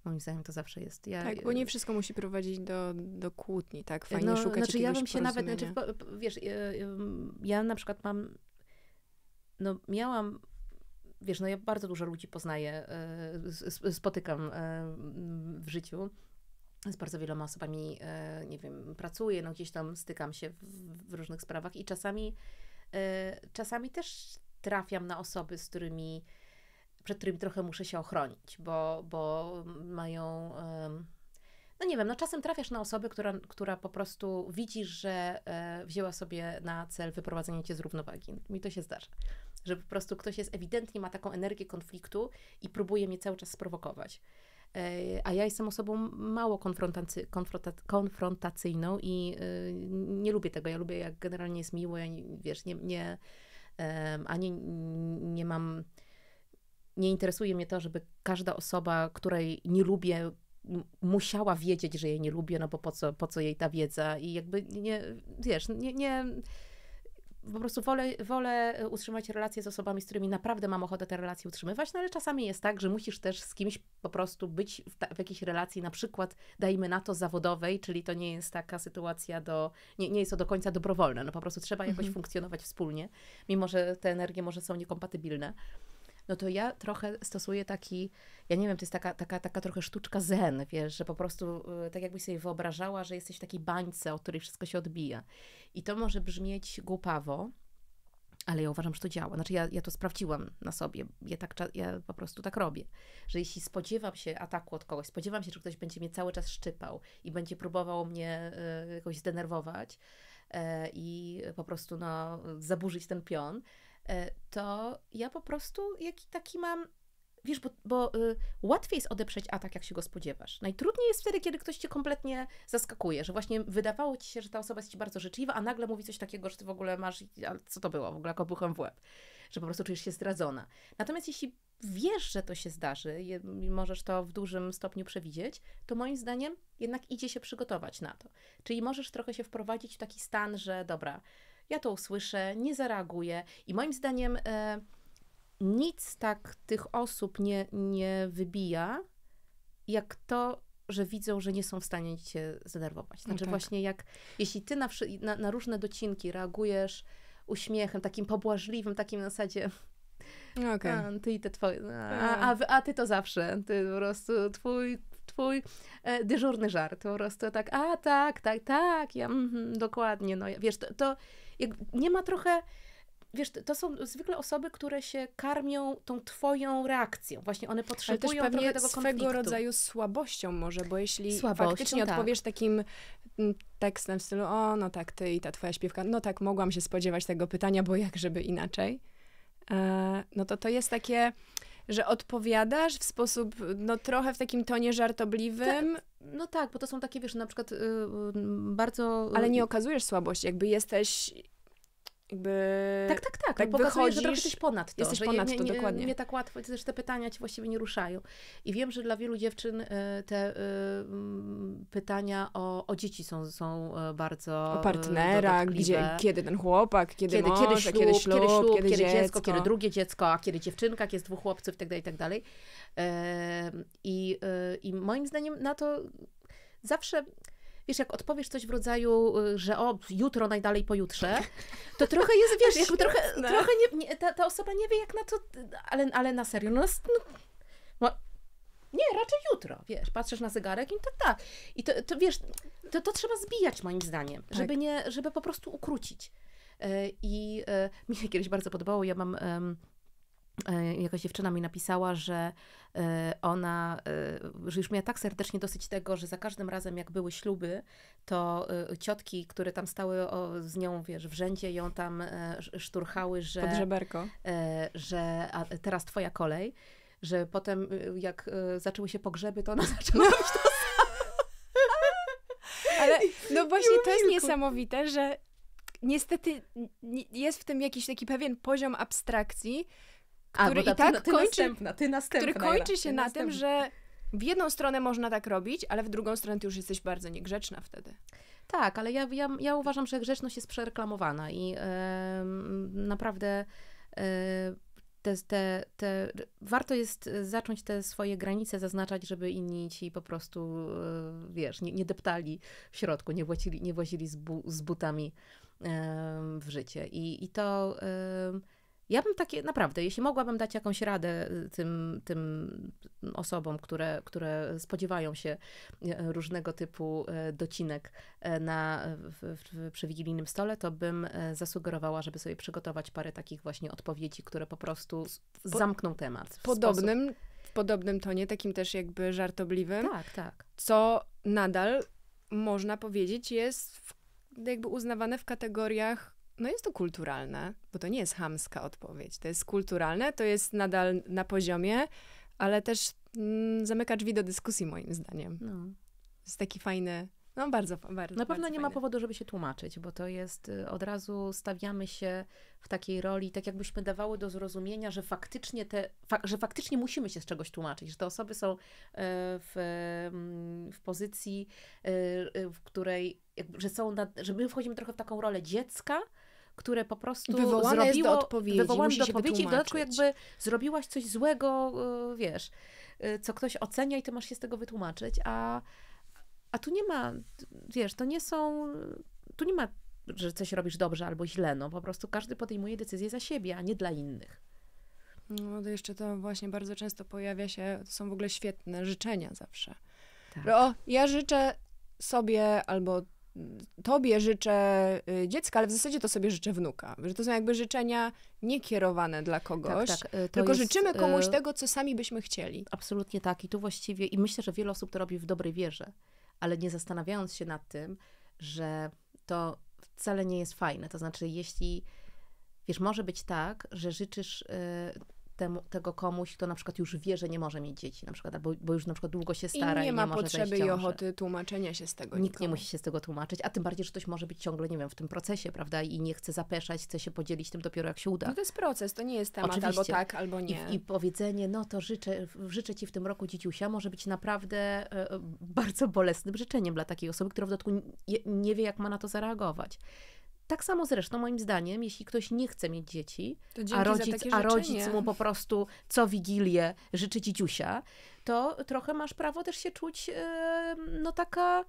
Moim zdaniem to zawsze jest. Ja, tak, bo nie wszystko musi prowadzić do, do kłótni, tak? Fajnie no, szukać znaczy, jakiegoś ja bym się nawet, znaczy, wiesz, e, ja na przykład mam, no miałam wiesz, no ja bardzo dużo ludzi poznaję, e, spotykam e, w życiu. Z bardzo wieloma osobami, nie wiem, pracuję, no gdzieś tam stykam się w, różnych sprawach i czasami, czasami też trafiam na osoby, z którymi, przed którymi trochę muszę się ochronić, bo, bo mają. No nie wiem, no czasem trafiasz na osobę, która, która po prostu widzisz, że e, wzięła sobie na cel wyprowadzenie cię z równowagi. Mi to się zdarza. Że po prostu ktoś jest ewidentnie ma taką energię konfliktu i próbuje mnie cały czas sprowokować e, a ja jestem osobą mało konfrontacy, konfrontacyjną i yy, nie lubię tego. Ja lubię, jak generalnie jest miło, ja nie, wiesz, nie, nie, ani nie mam, nie interesuje mnie to, żeby każda osoba, której nie lubię, musiała wiedzieć, że jej nie lubię, no bo po co, po co jej ta wiedza i jakby nie, wiesz, nie, nie po prostu wolę, wolę e, utrzymać relacje z osobami, z którymi naprawdę mam ochotę te relacje utrzymywać, no ale czasami jest tak, że musisz też z kimś po prostu być w, ta, w jakiejś relacji, na przykład dajmy na to zawodowej, czyli to nie jest taka sytuacja do, nie, nie jest to do końca dobrowolne, no po prostu trzeba jakoś mhm. funkcjonować wspólnie, mimo że te energie może są niekompatybilne no to ja trochę stosuję taki, ja nie wiem, to jest taka, taka, taka trochę sztuczka zen, wiesz, że po prostu y, tak jakbyś sobie wyobrażała, że jesteś w takiej bańce, od której wszystko się odbija. I to może brzmieć głupawo, ale ja uważam, że to działa. Znaczy, ja, ja to sprawdziłam na sobie. Ja, tak, ja po prostu tak robię. Że jeśli spodziewam się ataku od kogoś, spodziewam się, że ktoś będzie mnie cały czas szczypał i będzie próbował mnie y, jakoś zdenerwować y, i po prostu no, zaburzyć ten pion, E, to ja po prostu jaki taki mam. Wiesz, bo, bo y, łatwiej jest odeprzeć atak, jak się go spodziewasz. Najtrudniej jest wtedy, kiedy ktoś cię kompletnie zaskakuje, że właśnie wydawało ci się, że ta osoba jest ci bardzo życzliwa, a nagle mówi coś takiego, że ty w ogóle masz, co to było, w ogóle kopuchem w łeb, że po prostu czujesz się zdradzona. Natomiast jeśli wiesz, że to się zdarzy możesz to w dużym stopniu przewidzieć, to moim zdaniem jednak idzie się przygotować na to. Czyli możesz trochę się wprowadzić w taki stan, że dobra, ja to usłyszę, nie zareaguję. I moim zdaniem e, nic tak tych osób nie, nie wybija, jak to, że widzą, że nie są w stanie cię zdenerwować. Znaczy, no tak. właśnie jak jeśli ty na, na, na, różne docinki reagujesz uśmiechem, takim pobłażliwym, takim na zasadzie. No okay. A, ty i te twoje. A, a, a, ty to zawsze. Ty po prostu twój, twój e, dyżurny żart. Po prostu tak, a tak, tak, tak. Ja, mm, dokładnie. No, wiesz, to, to jak nie ma trochę wiesz, to są zwykle osoby, które się karmią tą twoją reakcją. Właśnie one potrzebują Ale też pewnie tego swego konfliktu. rodzaju słabością może, bo jeśli słabością, faktycznie tak. odpowiesz takim mm, tekstem w stylu o, no tak, ty i ta twoja śpiewka, no tak, mogłam się spodziewać tego pytania, bo jak żeby inaczej, e, no to to jest takie że odpowiadasz w sposób, no trochę w takim tonie żartobliwym. Ta, no tak, bo to są takie, wiesz, na przykład y, y, bardzo... Y, Ale nie okazujesz słabości, jakby jesteś jakby... Tak, tak, tak. No, tak pokazuje, że trochę jesteś ponad to. Jesteś ponad nie, to, nie, dokładnie. Nie tak łatwo, też te pytania ci właściwie nie ruszają. I wiem, że dla wielu dziewczyn e, te e, pytania o, o dzieci są, są e, bardzo O partnera, gdzie, kiedy ten chłopak, kiedy, kiedy mąż, kiedy ślub, kiedy, ślub, kiedy, ślub, kiedy, kiedy dziecko, dziecko, kiedy drugie dziecko, a kiedy dziewczynka, kiedy jest dwóch chłopców itd., itd. I, tak tak i moim zdaniem na to zawsze wiesz, jak odpowiesz coś w rodzaju, y, że o, jutro, najdalej pojutrze, tak. to trochę jest, [LAUGHS] wiesz, jakby trochę, trochę nie, nie, ta, ta osoba nie wie jak na to, ale, ale na serio, no, no, no nie, raczej jutro, wiesz, patrzysz na zegarek i tak, tak. I to, to wiesz, to, to trzeba zbijać moim zdaniem, tak. żeby nie, żeby po prostu ukrócić. E, I e, mi się kiedyś bardzo podobało, ja mam E, jakaś dziewczyna mi napisała, że e, ona, e, że już miała tak serdecznie dosyć tego, że za każdym razem jak były śluby, to ciotki, które tam stały z nią, wiesz, w rzędzie ją tam szturchały, że... Pod żeberko. Że a teraz twoja kolej, że potem jak zaczęły się pogrzeby, to ona [LAUGHS] zaczęła no. robić to [LAUGHS] Ale no właśnie to jest niesamowite, że niestety jest w tym jakiś taki pewien poziom abstrakcji, który A, i tak ty, ty kończy, następna, ty następna, który kończy się na następna. tym, że w jedną stronę można tak robić, ale w drugą stronę ty już jesteś bardzo niegrzeczna wtedy. Tak, ale ja, ja, ja uważam, że grzeczność jest przereklamowana i yy, naprawdę yy, te, te, te, warto jest zacząć te swoje granice zaznaczać, żeby inni ci po prostu, yy, wiesz, nie, nie, deptali w środku, nie włazili, nie włazili z, bu, z butami w życie. I, i to ja bym takie, naprawdę, jeśli mogłabym dać jakąś radę y, tym, tym osobom, które, które spodziewają się y, różnego typu y, docinek na, w, w, przy wigilijnym stole, to bym zasugerowała, żeby sobie przygotować parę takich właśnie odpowiedzi, które po prostu po, zamkną temat. W podobnym, sposób... w podobnym tonie, takim też jakby żartobliwym. Tak, tak. Co nadal, można powiedzieć, jest w, jakby uznawane w kategoriach no jest to kulturalne, bo to nie jest hamska odpowiedź. To jest kulturalne, to jest nadal na poziomie, ale też mm, zamyka drzwi do dyskusji moim zdaniem. No. Jest taki fajny, no bardzo, bardzo. Na pewno nie ma powodu, żeby się tłumaczyć, bo to jest, y, od razu stawiamy się w takiej roli, tak jakbyśmy dawały do zrozumienia, że faktycznie te, fa że faktycznie musimy się z czegoś tłumaczyć, że te osoby są y, w, mm, w pozycji, y, w której, że są, na, że my wchodzimy trochę w taką rolę dziecka, które po prostu wywołane zrobiło, do odpowiedzi, wywołane do odpowiedzi i w dodatku jakby zrobiłaś coś złego, e, wiesz, e, co ktoś ocenia i ty masz się z tego wytłumaczyć, a, a tu nie ma, wiesz, to nie są, tu nie ma, że coś robisz dobrze albo źle, no po prostu każdy podejmuje decyzje za siebie, a nie dla innych. No to jeszcze to właśnie bardzo często pojawia się, to są w ogóle świetne życzenia zawsze. Tak. o, ja życzę sobie albo tobie życzę y, dziecka, ale w zasadzie to sobie życzę wnuka. Że to są jakby życzenia niekierowane dla tak, kogoś, tak, tak. tylko jest, życzymy y, komuś tego, co sami byśmy chcieli. Absolutnie tak. I tu właściwie, i myślę, że wiele osób to robi w dobrej wierze, ale nie zastanawiając się nad tym, że to wcale nie jest fajne. To znaczy, jeśli, wiesz, może być tak, że życzysz, temu, tego komuś, kto na przykład już wie, że nie może mieć dzieci, na przykład, albo, bo już na przykład długo się stara i nie, i nie ma może potrzeby i ochoty tłumaczenia się z tego. Nikt nikomu. nie musi się z tego tłumaczyć, a tym bardziej, że ktoś może być ciągle, nie wiem, w tym procesie, prawda, i nie chce zapeszać, chce się podzielić tym dopiero jak się uda. No to jest proces, to nie jest temat Oczywiście. albo tak, albo nie. I, I, powiedzenie, no to życzę, życzę ci w tym roku dzieciusia, może być naprawdę e, e, bardzo bolesnym życzeniem dla takiej osoby, która w dodatku nie, nie wie, jak ma na to zareagować. Tak samo zresztą moim zdaniem, jeśli ktoś nie chce mieć dzieci, a rodzic, a rodzic mu po prostu co wigilię życzy ci to trochę masz prawo też się czuć e, no taka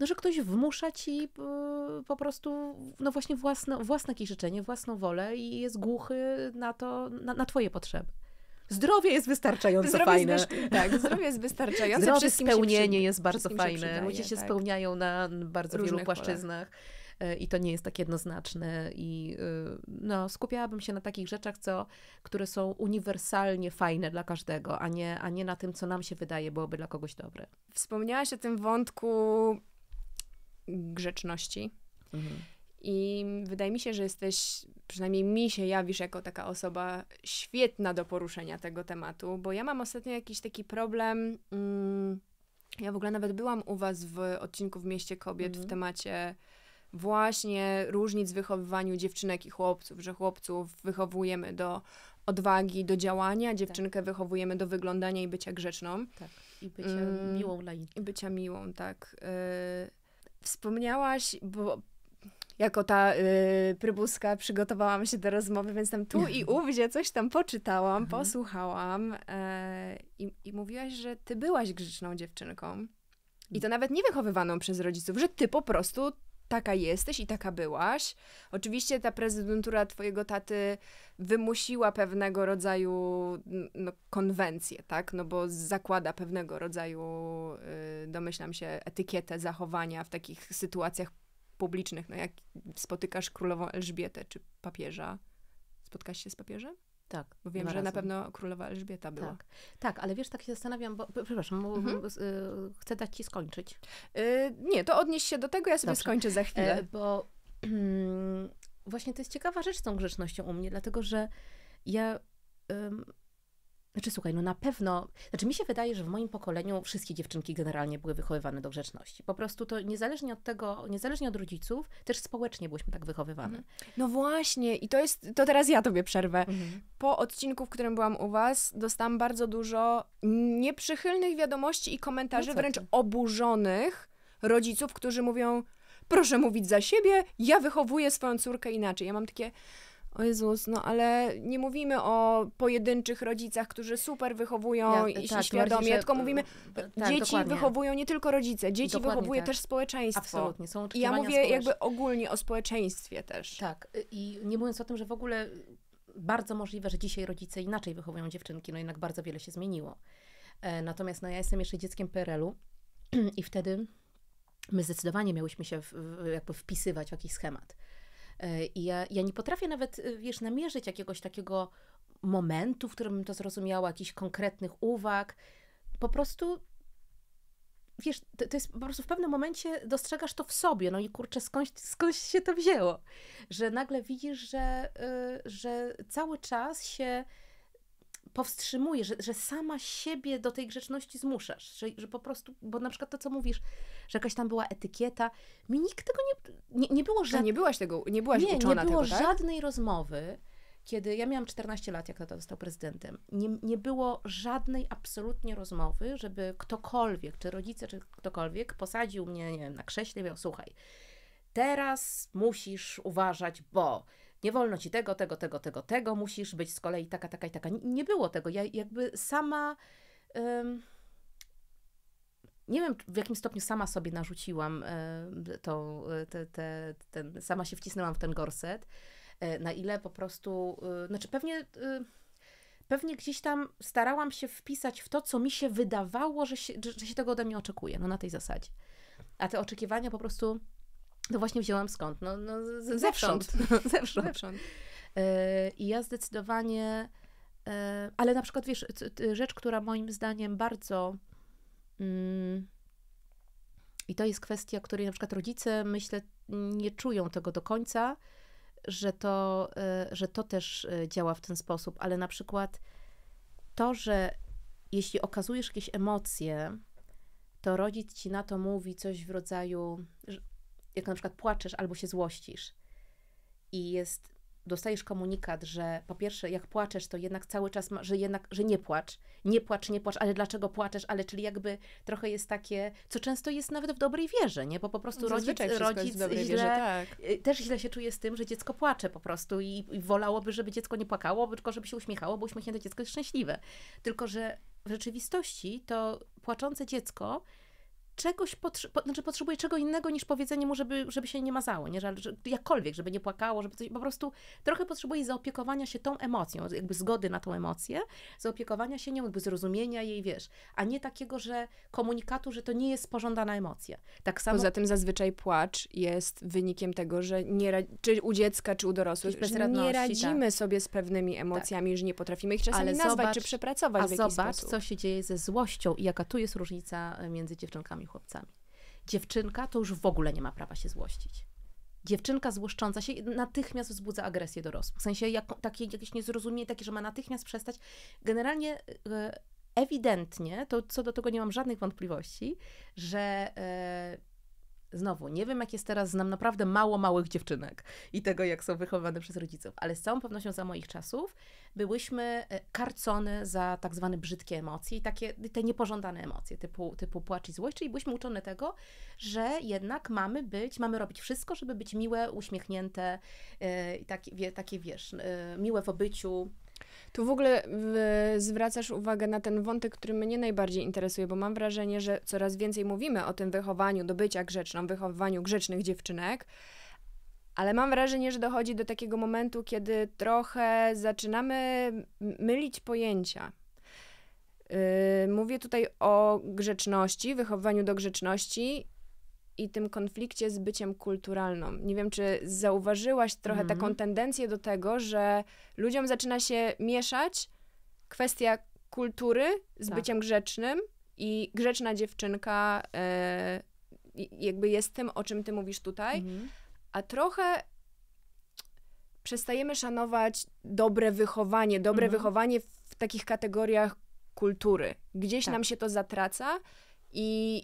no, że ktoś wmusza ci e, po prostu, no właśnie własne, własne jakieś życzenie, własną wolę i jest głuchy na to, na, na twoje potrzeby. Zdrowie jest wystarczająco zdrowie fajne. Zbyt, tak, zdrowie jest wystarczające. Zdrowie, spełnienie jest bardzo fajne. Ludzie się tak. spełniają na bardzo Różnych wielu płaszczyznach. Polach. E, i to nie jest tak jednoznaczne. I y, no, skupiałabym się na takich rzeczach, co, które są uniwersalnie fajne dla każdego, a nie, a nie na tym, co nam się wydaje byłoby dla kogoś dobre. Wspomniałaś o tym wątku grzeczności. Mhm. I wydaje mi się, że jesteś, przynajmniej mi się jawisz jako taka osoba świetna do poruszenia tego tematu, bo ja mam ostatnio jakiś taki problem. Mm, ja w ogóle nawet byłam u Was w odcinku w Mieście Kobiet mm -hmm. w mhm. temacie właśnie różnic w wychowywaniu dziewczynek i chłopców, że chłopców wychowujemy do odwagi do działania, tak. dziewczynkę tak. wychowujemy do wyglądania i bycia grzeczną. Tak. I bycia mm, miłą dla innych. I bycia miłą, tak. Yy, wspomniałaś, bo jako ta yy, prybuska przygotowałam się do rozmowy, więc tam tu i ówdzie [LAUGHS] coś tam poczytałam, mhm. posłuchałam yy, i, i mówiłaś, że ty byłaś grzeczną dziewczynką. I to mm. nawet nie wychowywaną przez rodziców, że ty po prostu taka jesteś i taka byłaś. Oczywiście ta prezydentura twojego taty wymusiła pewnego rodzaju no, konwencję, tak? No bo zakłada pewnego rodzaju, yy, domyślam się, etykietę zachowania w takich sytuacjach publicznych, no jak spotykasz królową Elżbietę czy papieża. Spotkasz się z papieżem? Tak. Bo wiem, że na pewno królowa Elżbieta była. Tak, tak ale wiesz, tak się zastanawiam, bo przepraszam, mhm. Y, chcę dać ci skończyć. Yy, nie, to odnieś się do tego, ja sobie Dobrze. skończę za e, chwilę. Yy, bo mm, właśnie to jest ciekawa rzecz z tą grzecznością u mnie, dlatego że ja znaczy, słuchaj, no na pewno, znaczy mi się wydaje, że w moim pokoleniu wszystkie dziewczynki generalnie były wychowywane do grzeczności. Po prostu to niezależnie od tego, niezależnie od rodziców, też społecznie byłyśmy tak wychowywane. Mhm. No właśnie, i to jest, to teraz ja tobie przerwę. Mhm. Po odcinku, w którym byłam u was, dostałam bardzo dużo nieprzychylnych wiadomości i komentarzy, no wręcz oburzonych rodziców, którzy mówią, proszę mówić za siebie, ja wychowuję swoją córkę inaczej. Ja mam takie, o Jezus, no ale nie mówimy o pojedynczych rodzicach, którzy super wychowują ja, i tak, świadomie, bardziej, że, tylko mówimy, e, e, tak, dzieci dokładnie. wychowują nie tylko rodzice, dzieci dokładnie wychowuje tak. też społeczeństwo. Absolutnie, są I ja mówię jakby ogólnie o społeczeństwie też. Tak, y, i nie mówiąc o tym, że w ogóle bardzo możliwe, że dzisiaj rodzice inaczej wychowują dziewczynki, no jednak bardzo wiele się zmieniło. E, natomiast no, ja jestem jeszcze dzieckiem PRL-u [CLEARS THROAT] i wtedy my zdecydowanie miałyśmy się w, jakby wpisywać w jakiś schemat. E, I ja, ja nie potrafię nawet, e, wiesz, namierzyć jakiegoś takiego momentu, w którym bym to zrozumiała, jakichś konkretnych uwag. Po prostu wiesz, to, to, jest po prostu w pewnym momencie dostrzegasz to w sobie, no i kurczę, skądś, skąd się to wzięło, że nagle widzisz, że, e, że cały czas się powstrzymuje, że, że sama siebie do tej grzeczności zmuszasz, że, że po prostu, bo na przykład to, co mówisz, że jakaś tam była etykieta, mi nikt tego nie, nie, nie było żadnej... nie byłaś tego, nie byłaś nie, uczona Nie było tego, tak? żadnej rozmowy, kiedy ja miałam 14 lat, jak tata został prezydentem, nie, nie było żadnej absolutnie rozmowy, żeby ktokolwiek, czy rodzice, czy ktokolwiek posadził mnie, nie wiem, na krześle i słuchaj, teraz musisz uważać, bo nie wolno ci tego, tego, tego, tego, tego, musisz być z kolei taka, taka i taka. Nie, było tego. Ja jakby sama. Um, nie wiem, w jakim stopniu sama sobie narzuciłam e, to, e, te, te, ten, sama się wcisnęłam w ten gorset, e, na ile po prostu, znaczy pewnie, pewnie gdzieś tam starałam się wpisać w to, co mi się wydawało, że się, że, że się tego ode mnie oczekuje, no na tej zasadzie. A te oczekiwania po prostu to no właśnie wzięłam skąd? No, no z, zewsząd. Zewsząd. [LAUGHS] zewsząd. zewsząd. E, I ja zdecydowanie, e, ale na przykład wiesz, rzecz, która moim zdaniem bardzo. Mm, I to jest kwestia, której na przykład rodzice, myślę, nie czują tego do końca, że to, e, że to też działa w ten sposób, ale na przykład to, że jeśli okazujesz jakieś emocje, to rodzic ci na to mówi coś w rodzaju, jak na przykład płaczesz albo się złościsz i jest, dostajesz komunikat, że po pierwsze, jak płaczesz, to jednak cały czas, ma, że jednak, że nie płacz, nie płacz, nie płacz, ale dlaczego płaczesz, ale czyli jakby trochę jest takie, co często jest nawet w dobrej wierze, nie, bo po prostu rodzic, rodzic źle, wierze, tak. Y, też źle się czuje z tym, że dziecko płacze po prostu i, i wolałoby, żeby dziecko nie płakało, tylko żeby się uśmiechało, bo uśmiechnięte dziecko jest szczęśliwe. Tylko, że w rzeczywistości to płaczące dziecko czegoś potrze po, znaczy potrzebuje czego innego niż powiedzenie mu, żeby, żeby się nie mazało, nie? Że, że, jakkolwiek, żeby nie płakało, żeby coś, po prostu trochę potrzebuje zaopiekowania się tą emocją, jakby zgody na tą emocję, zaopiekowania się nią, jakby zrozumienia jej, wiesz, a nie takiego, że komunikatu, że to nie jest pożądana emocja. Tak samo... Poza tym zazwyczaj płacz jest wynikiem tego, że nie czy u dziecka, czy u dorosłych, że nie tak. radzimy tak. sobie z pewnymi emocjami, tak. że nie potrafimy ich czasami Ale nazwać, zobacz, czy przepracować w jakiś zobacz, sposób. co się dzieje ze złością i jaka tu jest różnica e, między dziewczynkami chłopcami. Dziewczynka to już w ogóle nie ma prawa się złościć. Dziewczynka złoszcząca się natychmiast wzbudza agresję dorosłych. W sensie jak takie jakieś niezrozumienie, takie, że ma natychmiast przestać. Generalnie e, ewidentnie, to co do tego nie mam żadnych wątpliwości, że e, znowu, nie wiem jak jest teraz, znam naprawdę mało małych dziewczynek i tego, jak są wychowane przez rodziców, ale z całą pewnością za moich czasów byłyśmy e, karcone za tak zwane brzydkie emocje i takie, te niepożądane emocje, typu, typu płacz i złość, czyli byliśmy uczone tego, że jednak mamy być, mamy robić wszystko, żeby być miłe, uśmiechnięte e, i yy, takie, wie, takie, wiesz, yy, miłe w obyciu, tu w ogóle w, zwracasz uwagę na ten wątek, który mnie najbardziej interesuje, bo mam wrażenie, że coraz więcej mówimy o tym wychowaniu do bycia grzeczną, wychowaniu grzecznych dziewczynek, ale mam wrażenie, że dochodzi do takiego momentu, kiedy trochę zaczynamy mylić pojęcia. Yy, mówię tutaj o grzeczności, wychowaniu do grzeczności i tym konflikcie z byciem kulturalnym. Nie wiem, czy zauważyłaś trochę mm. taką tendencję do tego, że ludziom zaczyna się mieszać kwestia kultury z tak. byciem grzecznym i grzeczna dziewczynka e, jakby jest tym, o czym ty mówisz tutaj, mm. a trochę przestajemy szanować dobre wychowanie, dobre mm. wychowanie w takich kategoriach kultury. Gdzieś tak. nam się to zatraca i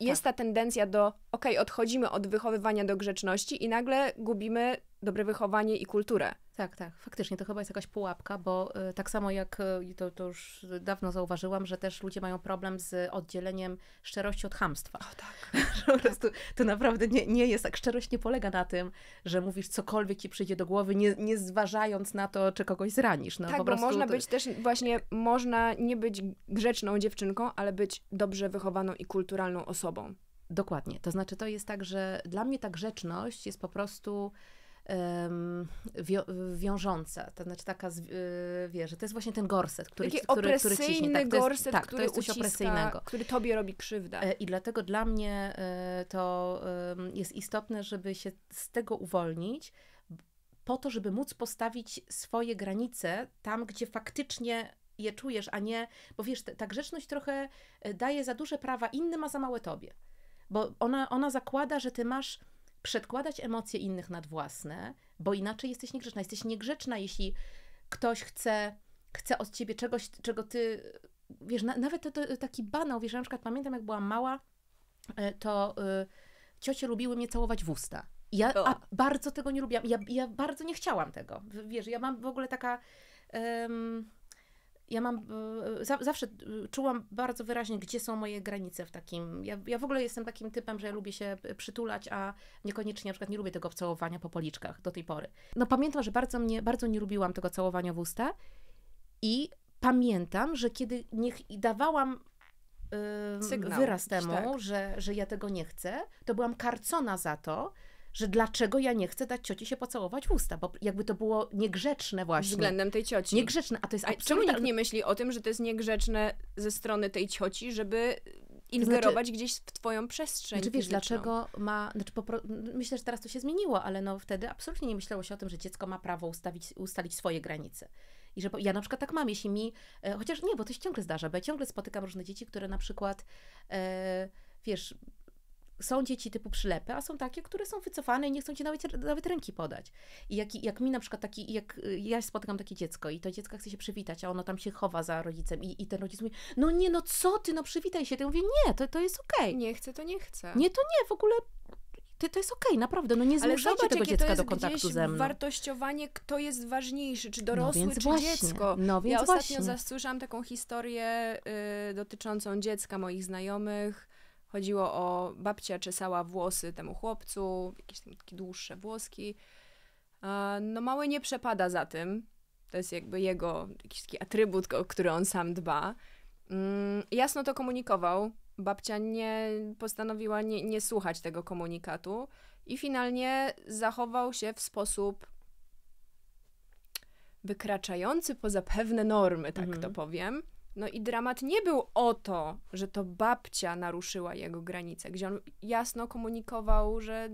jest tak. ta tendencja do, okej, okay, odchodzimy od wychowywania do grzeczności i nagle gubimy dobre wychowanie i kulturę. Tak, tak. Faktycznie to chyba jest jakaś pułapka, bo y, tak samo jak y, to, to, już dawno zauważyłam, że też ludzie mają problem z oddzieleniem szczerości od hamstwa. O, tak. [LAUGHS] po prostu to naprawdę nie, nie jest tak. Szczerość nie polega na tym, że mówisz cokolwiek ci przyjdzie do głowy, nie, nie zważając na to, czy kogoś zranisz. No, tak, po prostu bo można to... być też właśnie, można nie być grzeczną dziewczynką, ale być dobrze wychowaną i kulturalną osobą. Dokładnie. To znaczy, to jest tak, że dla mnie ta grzeczność jest po prostu wiążąca, to znaczy taka, y, wie, że to jest właśnie ten gorset, który, Taki który, który ciśnie. Tak, to gorset, tak, który to jest coś uciska, opresyjnego. Który tobie robi krzywdę. E, I dlatego dla mnie e, to jest istotne, żeby się z tego uwolnić, po to, żeby móc postawić swoje granice tam, gdzie faktycznie je czujesz, a nie, bo wiesz, ta grzeczność trochę e, daje za duże prawa innym, a za małe tobie. Bo ona, ona zakłada, że ty masz przedkładać emocje innych nad własne, bo inaczej jesteś niegrzeczna. Jesteś niegrzeczna, jeśli ktoś chce, chce od ciebie czegoś, czego ty. Wiesz, na, nawet to, to, taki banał, wiesz, ja na przykład pamiętam, jak byłam mała, e, to y, ciocie lubiły mnie całować w usta. Ja a, bardzo tego nie lubiłam. Ja, ja bardzo nie chciałam tego. Wiesz, ja mam w ogóle taka ja mam, e, e, za, zawsze e, czułam bardzo wyraźnie, gdzie są moje granice w takim, ja, ja w ogóle jestem takim typem, że ja lubię się przytulać, a niekoniecznie na przykład nie lubię tego całowania po policzkach do tej pory. No pamiętam, że bardzo, mnie, bardzo nie lubiłam tego całowania w usta i pamiętam, że kiedy niech dawałam Sygnał, wyraz temu, tak. że, że ja tego nie chcę, to byłam karcona za to, że dlaczego ja nie chcę dać cioci się pocałować w usta, bo jakby to było niegrzeczne właśnie. Względem tej cioci. Niegrzeczne, a to jest Czemu nikt nie myśli o tym, że to jest niegrzeczne ze strony tej cioci, żeby ingerować znaczy, gdzieś w twoją przestrzeń Znaczy wiesz, dlaczego ma, znaczy po, myślę, że teraz to się zmieniło, ale no wtedy absolutnie nie myślało się o tym, że dziecko ma prawo ustawić, ustalić swoje granice. I że ja na przykład tak mam, jeśli mi, e, chociaż nie, bo to się ciągle zdarza, bo ja ciągle spotykam różne dzieci, które na przykład, e, wiesz, są dzieci typu przylepy, a są takie, które są wycofane i nie chcą ci nawet, nawet ręki podać. I jak, jak mi na przykład taki, jak y, ja spotykam takie dziecko i to dziecko chce się przywitać, a ono tam się chowa za rodzicem i, i ten rodzic mówi, no nie, no co ty, no przywitaj się. To ja mówię, nie, to, to jest okej. Okay. Nie chcę, to nie chcę. Nie, to nie, w ogóle to, to jest okej, okay, naprawdę, no nie zmuszajcie tego dziecka do kontaktu ze mną. wartościowanie, kto jest ważniejszy, czy no dorosły, no czy właśnie. dziecko. No więc ja ostatnio właśnie. zasłyszałam taką historię y, dotyczącą dziecka moich znajomych, Chodziło o babcia czesała włosy temu chłopcu, jakieś tam takie dłuższe włoski. No mały nie przepada za tym. To jest jakby jego jakiś taki atrybut, o który on sam dba. Mm, jasno to komunikował. Babcia nie postanowiła nie, nie słuchać tego komunikatu i finalnie zachował się w sposób wykraczający poza pewne normy, tak mhm. to powiem. No i dramat nie był o to, że to babcia naruszyła jego granice, gdzie on jasno komunikował, że,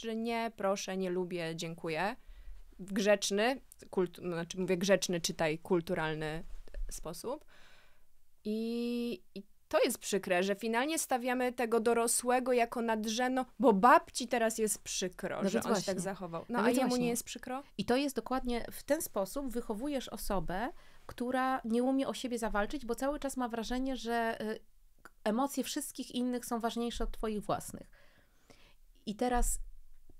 że nie, proszę, nie lubię, dziękuję. W grzeczny, kultu, znaczy mówię grzeczny, czytaj kulturalny sposób. I, I to jest przykre, że finalnie stawiamy tego dorosłego jako nadrzędno, bo babci teraz jest przykro, no że on właśnie. się tak zachował. No, no a jemu właśnie. nie jest przykro? I to jest dokładnie w ten sposób wychowujesz osobę, która nie umie o siebie zawalczyć, bo cały czas ma wrażenie, że y, emocje wszystkich innych są ważniejsze od Twoich własnych. I teraz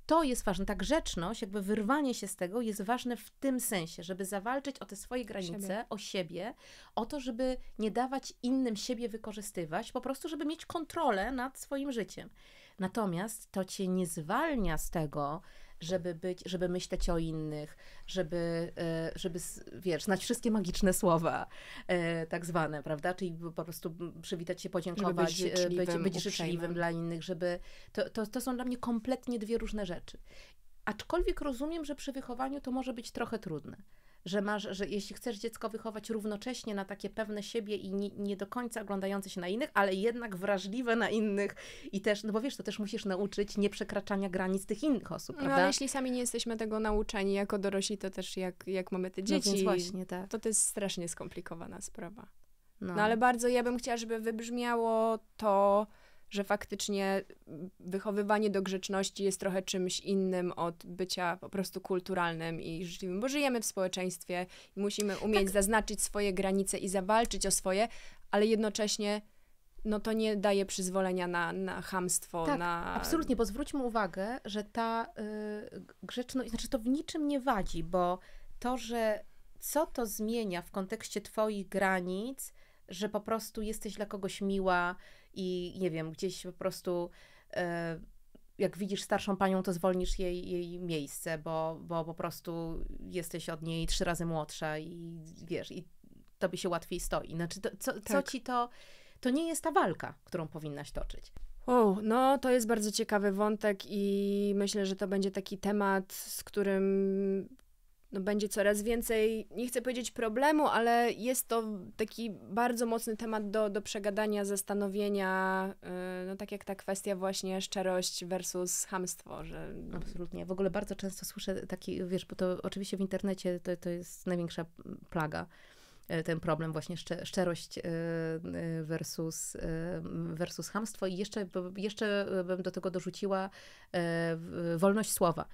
to jest ważne. Ta grzeczność, jakby wyrwanie się z tego jest ważne w tym sensie, żeby zawalczyć o te swoje granice, siebie. o siebie, o to, żeby nie dawać innym siebie wykorzystywać, po prostu, żeby mieć kontrolę nad swoim życiem. Natomiast to cię nie zwalnia z tego, żeby być, żeby myśleć o innych, żeby, e, żeby wiesz, znać wszystkie magiczne słowa, e, tak zwane, prawda? Czyli po prostu przywitać się, podziękować, żeby być e, życzliwym, być, być życzliwym dla innych, żeby... To, to, to są dla mnie kompletnie dwie różne rzeczy. Aczkolwiek rozumiem, że przy wychowaniu to może być trochę trudne że masz, że jeśli chcesz dziecko wychować równocześnie na takie pewne siebie i nie, nie, do końca oglądające się na innych, ale jednak wrażliwe na innych i też, no bo wiesz, to też musisz nauczyć nieprzekraczania granic tych innych osób, prawda? No ale jeśli sami nie jesteśmy tego nauczeni jako dorośli, to też jak, jak mamy te no dzieci, no więc właśnie, tak. to to jest strasznie skomplikowana sprawa. No. no ale bardzo ja bym chciała, żeby wybrzmiało to, że faktycznie wychowywanie do grzeczności jest trochę czymś innym od bycia po prostu kulturalnym i życzliwym, bo żyjemy w społeczeństwie i musimy umieć tak. zaznaczyć swoje granice i zawalczyć o swoje, ale jednocześnie no to nie daje przyzwolenia na, na hamstwo, tak, na... absolutnie, bo zwróćmy uwagę, że ta y, grzeczność, znaczy to w niczym nie wadzi, bo to, że co to zmienia w kontekście twoich granic, że po prostu jesteś dla kogoś miła, i nie wiem, gdzieś po prostu e, jak widzisz starszą panią, to zwolnisz jej, jej miejsce, bo, bo po prostu jesteś od niej trzy razy młodsza i wiesz, i to by się łatwiej stoi. Znaczy, to, co, tak. co ci to... To nie jest ta walka, którą powinnaś toczyć. O, no to jest bardzo ciekawy wątek i myślę, że to będzie taki temat, z którym no, będzie coraz więcej, nie chcę powiedzieć problemu, ale jest to taki bardzo mocny temat do, do przegadania, zastanowienia, y, no tak jak ta kwestia właśnie szczerość versus hamstwo, że... Absolutnie. W ogóle bardzo często słyszę taki, wiesz, bo to oczywiście w internecie to, to jest największa plaga, y, ten problem właśnie szczerość y, versus, versus hamstwo i jeszcze, jeszcze bym do tego dorzuciła wolność słowa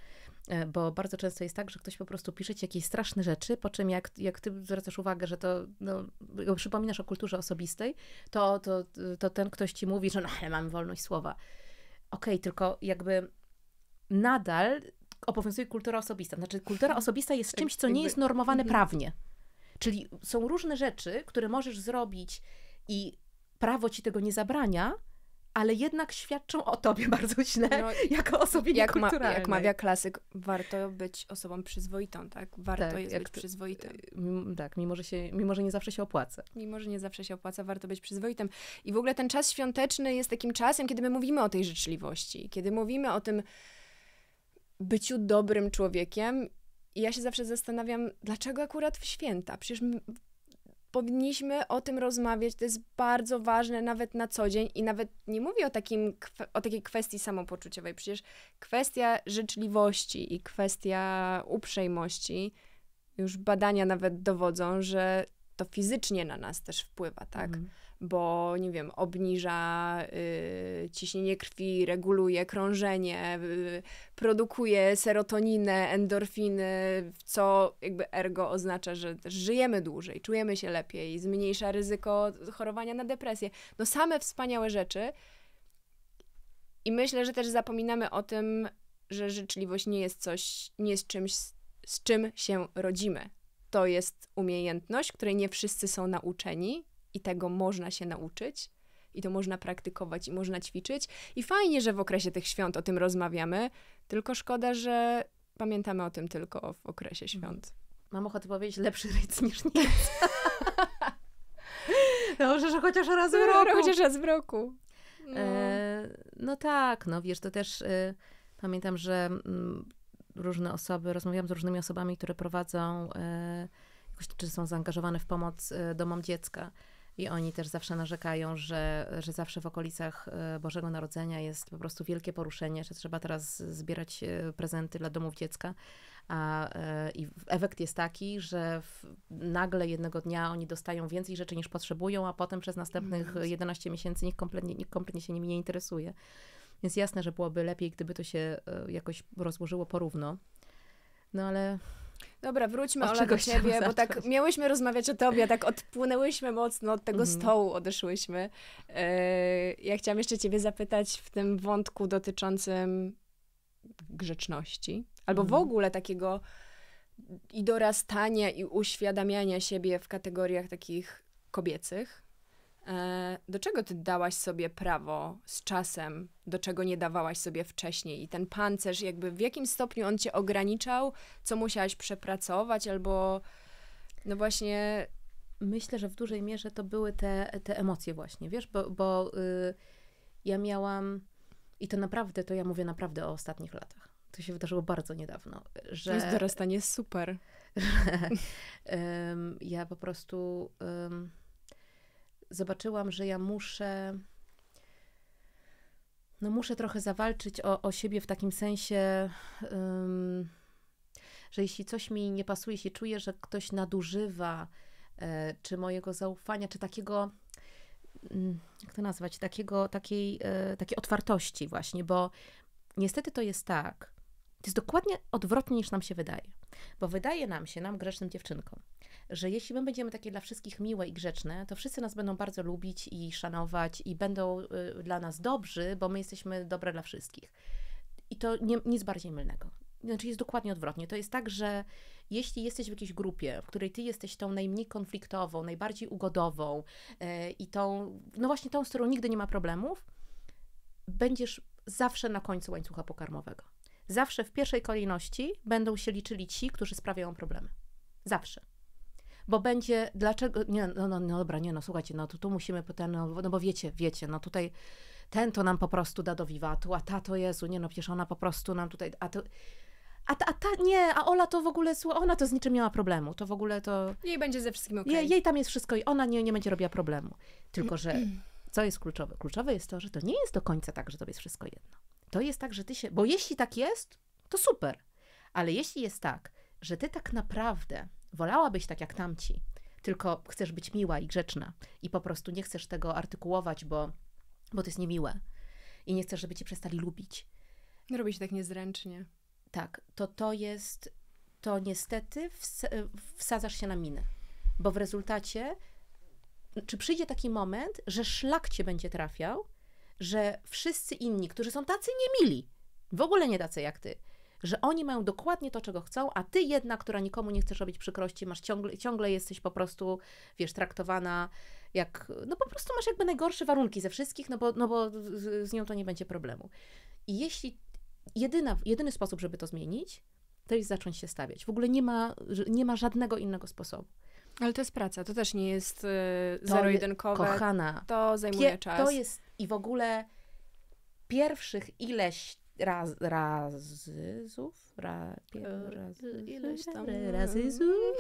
E, bo bardzo często jest tak, że ktoś po prostu pisze ci jakieś straszne rzeczy, po czym jak, jak ty zwracasz uwagę, że to no, przypominasz o kulturze osobistej, to, to, to ten ktoś ci mówi, że no ale mamy wolność słowa. Okej, okay, tylko jakby nadal obowiązuje kultura osobista. Znaczy kultura mhm. osobista jest czymś, co nie jest normowane mhm. prawnie. Czyli są różne rzeczy, które możesz zrobić i prawo ci tego nie zabrania, ale jednak świadczą o tobie [LAUGHS] bardzo źle, no, jako osobie jak niekulturalnej. Ma, jak mawia klasyk, warto być osobą przyzwoitą, tak? Warto tak, jest być ty, przyzwoitym. Tak, mimo że, się, mimo że nie zawsze się opłaca. Mimo, że nie zawsze się opłaca, warto być przyzwoitym. I w ogóle ten czas świąteczny jest takim czasem, kiedy my mówimy o tej życzliwości, kiedy mówimy o tym byciu dobrym człowiekiem. I ja się zawsze zastanawiam, dlaczego akurat w święta? Przecież powinniśmy o tym rozmawiać, to jest bardzo ważne nawet na co dzień i nawet nie mówię o, takim, o takiej kwestii samopoczuciowej, przecież kwestia życzliwości i kwestia uprzejmości, już badania nawet dowodzą, że to fizycznie na nas też wpływa, tak? Mm. Bo, nie wiem, obniża y, ciśnienie krwi, reguluje krążenie, y, produkuje serotoninę, endorfiny, co jakby ergo oznacza, że żyjemy dłużej, czujemy się lepiej, zmniejsza ryzyko chorowania na depresję. No same wspaniałe rzeczy. I myślę, że też zapominamy o tym, że życzliwość nie jest coś, nie jest czymś, z czym się rodzimy to jest umiejętność, której nie wszyscy są nauczeni i tego można się nauczyć. I to można praktykować i można ćwiczyć. I fajnie, że w okresie tych świąt o tym rozmawiamy, tylko szkoda, że pamiętamy o tym tylko w okresie mhm. świąt. Mam ochotę powiedzieć lepszy ryc [LAUGHS] niż nie. No że chociaż raz w no, roku. Chociaż raz w roku. No, e, no tak, no wiesz, to też y, pamiętam, że mm, różne osoby, rozmawiałam z różnymi osobami, które prowadzą, e, jakoś, czy są zaangażowane w pomoc e, domom dziecka. I oni też zawsze narzekają, że, że zawsze w okolicach e, Bożego Narodzenia jest po prostu wielkie poruszenie, że trzeba teraz zbierać prezenty dla domów dziecka. A, I efekt jest taki, że w, nagle jednego dnia oni dostają więcej rzeczy niż potrzebują, a potem przez następnych 11 mhm. miesięcy nikt kompletnie, nikt kompletnie się nimi nie interesuje. Więc jasne, że byłoby lepiej, gdyby to się e, jakoś rozłożyło porówno. No ale Dobra, wróćmy Ola do ciebie, bo tak miałyśmy rozmawiać o tobie, tak odpłynęłyśmy mocno od tego mm. stołu, odeszłyśmy. E, ja chciałam jeszcze ciebie zapytać w tym wątku dotyczącym grzeczności, albo mm. w mhm. ogóle takiego i dorastania, i uświadamiania siebie w kategoriach takich kobiecych. E, do czego ty dałaś sobie prawo z czasem, do czego nie dawałaś sobie wcześniej? I ten pancerz, jakby w jakim stopniu on cię ograniczał, co musiałaś przepracować, albo no właśnie. Myślę, że w dużej mierze to były te, te emocje, właśnie, wiesz, bo, bo y, ja miałam, i to naprawdę, to ja mówię naprawdę o ostatnich latach. To się wydarzyło bardzo niedawno. Że, to jest dorastanie super. Że, [LAUGHS] ja po prostu zobaczyłam, że ja muszę. No, muszę trochę zawalczyć o, o siebie w takim sensie, um, że jeśli coś mi nie pasuje, jeśli czuję, że ktoś nadużywa e, czy mojego zaufania, czy takiego, mm, jak to nazwać, takiego, takiej, e, takiej otwartości, właśnie, bo niestety to jest tak, to jest dokładnie odwrotnie niż nam się wydaje, bo wydaje nam się, nam grzecznym dziewczynkom, że jeśli my będziemy takie dla wszystkich miłe i grzeczne, to wszyscy nas będą bardzo lubić i szanować i będą y, dla nas dobrzy, bo my jesteśmy dobre dla wszystkich. I to nie, nic bardziej mylnego. Znaczy jest dokładnie odwrotnie. To jest tak, że jeśli jesteś w jakiejś grupie, w której ty jesteś tą najmniej konfliktową, najbardziej ugodową y, i tą, no właśnie tą, z którą nigdy nie ma problemów, będziesz zawsze na końcu łańcucha pokarmowego. Zawsze w pierwszej kolejności będą się liczyli ci, którzy sprawiają problemy. Zawsze bo będzie, dlaczego, nie, no, no, no dobra, nie no, słuchajcie, no to tu musimy, ten, no, no bo wiecie, wiecie, no tutaj ten to nam po prostu da do wiwatu, a ta to Jezu, nie no, przecież ona po prostu nam tutaj, a to... A ta, a ta, nie, a Ola to w ogóle, ona to z niczym nie ma problemu, to w ogóle to... Jej będzie ze wszystkim okej. Okay. Jej, jej, tam jest wszystko i ona nie, nie będzie robiła problemu. Tylko, że mm. co jest kluczowe? Kluczowe jest to, że to nie jest do końca tak, że to jest wszystko jedno. To jest tak, że ty się... Bo jeśli tak jest, to super. Ale jeśli jest tak, że ty tak naprawdę wolała tak jak tamci, tylko chcesz być miła i grzeczna i po prostu nie chcesz tego artykułować, bo, bo to jest niemiłe i nie chcesz, żeby cię przestali lubić. Robi się tak niezręcznie. Tak, to to jest, to niestety wsadzasz się na minę, bo w rezultacie, czy przyjdzie taki moment, że szlak cię będzie trafiał, że wszyscy inni, którzy są tacy niemili, w ogóle nie tacy jak ty, że oni mają dokładnie to, czego chcą, a ty jedna, która nikomu nie chcesz robić przykrości, masz ciągle, ciągle jesteś po prostu, wiesz, traktowana jak, no po prostu masz jakby najgorsze warunki ze wszystkich, no bo, no bo z nią to nie będzie problemu. I jeśli jedyna, jedyny sposób, żeby to zmienić, to jest zacząć się stawiać. W ogóle nie ma, nie ma żadnego innego sposobu. Ale to jest praca, to też nie jest y, zero-jedynkowe. Kochana. To zajmuje Pie- czas. To jest i w ogóle pierwszych ileś raz, razyzów, ra, e, raz, ileś tam no. razyzów,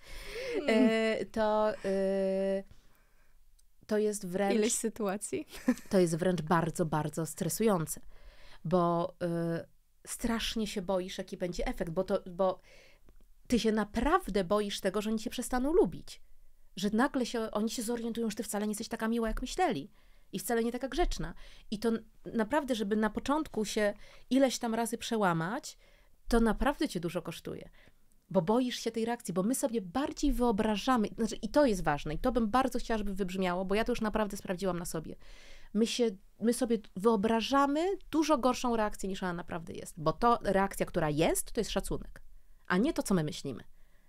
[LAUGHS] e, to, e, to jest wręcz... Ileś sytuacji. [LAUGHS] To jest wręcz bardzo, bardzo stresujące, bo e, strasznie się boisz, jaki będzie efekt, bo, to, bo ty się naprawdę boisz tego, że oni cię przestaną lubić. Że nagle się, oni się zorientują, że ty wcale nie jesteś taka miła, jak myśleli i wcale nie taka grzeczna. I to naprawdę, żeby na początku się ileś tam razy przełamać, to naprawdę cię dużo kosztuje. Bo boisz się tej reakcji, bo my sobie bardziej wyobrażamy, znaczy, i to jest ważne, i to bym bardzo chciała, żeby wybrzmiało, bo ja to już naprawdę sprawdziłam na sobie. My, się, my sobie wyobrażamy dużo gorszą reakcję niż ona naprawdę jest, bo to reakcja, która jest, to jest szacunek, a nie to, co my myślimy.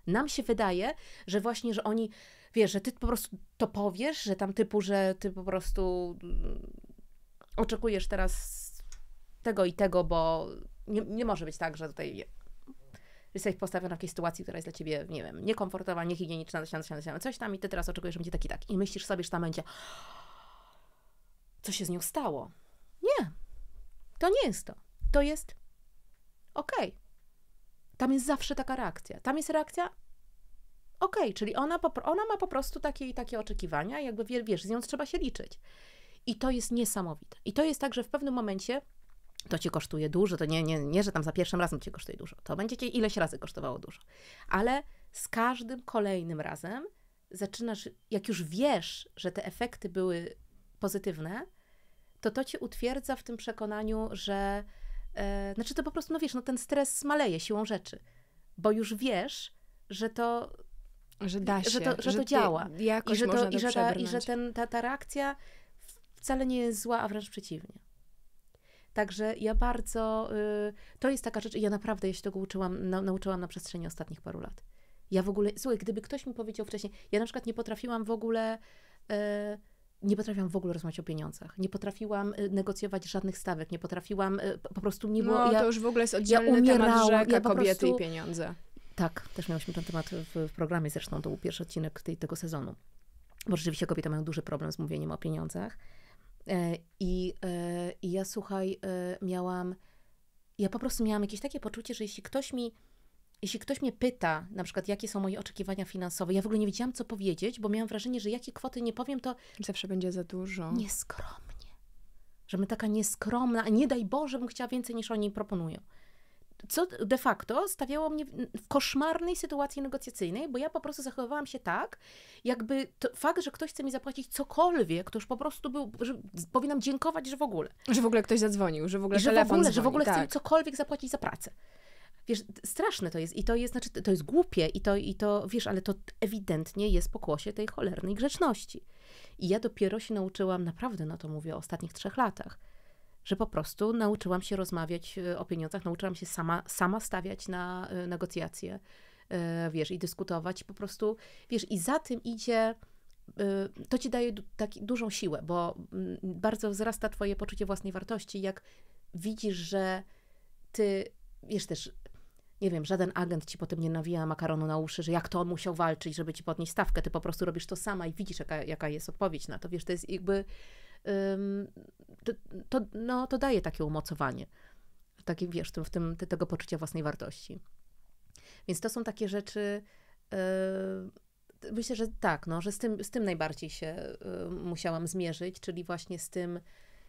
Nam się wydaje, że właśnie, że oni, wiesz, że ty po prostu to powiesz, że tam typu, że ty po prostu mm, oczekujesz teraz tego i tego, bo nie, nie może być tak, że tutaj jesteś postawiona w jakiejś sytuacji, która jest dla ciebie, nie wiem, niekomfortowa, niehigieniczna, coś tam, coś tam i ty teraz oczekujesz, że będzie taki tak. I myślisz sobie, że tam będzie co się z nią stało. Nie. To nie jest to. To jest okej. Okay. Tam jest zawsze taka reakcja. Tam jest reakcja okej, okay, czyli ona, ona ma po prostu takie i takie oczekiwania, jakby wiesz, z nią trzeba się liczyć. I to jest niesamowite. I to jest tak, że w pewnym momencie to cię kosztuje dużo, to nie, nie, nie, że tam za pierwszym razem cię kosztuje dużo, to będzie cię ileś razy kosztowało dużo. Ale z każdym kolejnym razem zaczynasz, jak już wiesz, że te efekty były pozytywne, to to cię utwierdza w tym przekonaniu, że e, znaczy to po prostu, no wiesz, no ten stres maleje siłą rzeczy, bo już wiesz, że to że da się. Że to, że, że to działa. I że, to, i że, ta, i że ten, ta, ta reakcja wcale nie jest zła, a wręcz przeciwnie. Także ja bardzo, y, to jest taka rzecz, ja naprawdę, ja się tego uczyłam, na, nauczyłam na przestrzeni ostatnich paru lat. Ja w ogóle, słuchaj, gdyby ktoś mi powiedział wcześniej, ja na przykład nie potrafiłam w ogóle, y, nie potrafiłam w ogóle rozmawiać o pieniądzach, nie potrafiłam y, negocjować żadnych stawek, nie potrafiłam, y, po prostu nie było... No, ja, to już w ogóle jest oddzielny ja umierałam, temat rzeka, ja kobiety prostu, i pieniądze. Tak, też miałyśmy ten temat w, w programie zresztą, to był pierwszy odcinek tej, tego sezonu. Bo rzeczywiście kobiety mają duży problem z mówieniem o pieniądzach. E, I, e, I ja słuchaj, e, miałam, ja po prostu miałam jakieś takie poczucie, że jeśli ktoś mi, jeśli ktoś mnie pyta, na przykład, jakie są moje oczekiwania finansowe, ja w ogóle nie wiedziałam, co powiedzieć, bo miałam wrażenie, że jakie kwoty nie powiem, to. Zawsze będzie za dużo. Nieskromnie. Że my taka nieskromna, a nie daj Boże, bym chciała więcej niż oni proponują co de facto stawiało mnie w koszmarnej sytuacji negocjacyjnej, bo ja po prostu zachowywałam się tak, jakby to, fakt, że ktoś chce mi zapłacić cokolwiek, to już po prostu był, że powinnam dziękować, że w ogóle. Że w ogóle ktoś zadzwonił, że w ogóle że telefon w ogóle, dzwoni, Że w ogóle tak. chce mi tak. cokolwiek zapłacić za pracę. Wiesz, straszne to jest i to jest, znaczy to jest głupie i to, i to, wiesz, ale to ewidentnie jest pokłosie tej cholernej grzeczności. I ja dopiero się nauczyłam, naprawdę, no to mówię o ostatnich trzech latach, że po prostu nauczyłam się rozmawiać e, o pieniądzach, nauczyłam się sama, sama stawiać na e, negocjacje, e, wiesz, i dyskutować, po prostu, wiesz, i za tym idzie, to ci daje taki, dużą siłę, bo mm, bardzo wzrasta twoje poczucie własnej wartości, jak widzisz, że ty, wiesz też, nie wiem, żaden agent ci potem nie nawija makaronu na uszy, że jak to on musiał walczyć, żeby ci podnieść stawkę, ty po prostu robisz to sama i widzisz, jaka, jaka jest odpowiedź na to, wiesz, to jest jakby to, to, no, to daje takie umocowanie, takie, wiesz, w tym, tego poczucia własnej wartości. Więc to są takie rzeczy, yy, myślę, że tak, no, że z tym, z tym najbardziej się yy, musiałam zmierzyć, czyli właśnie z tym,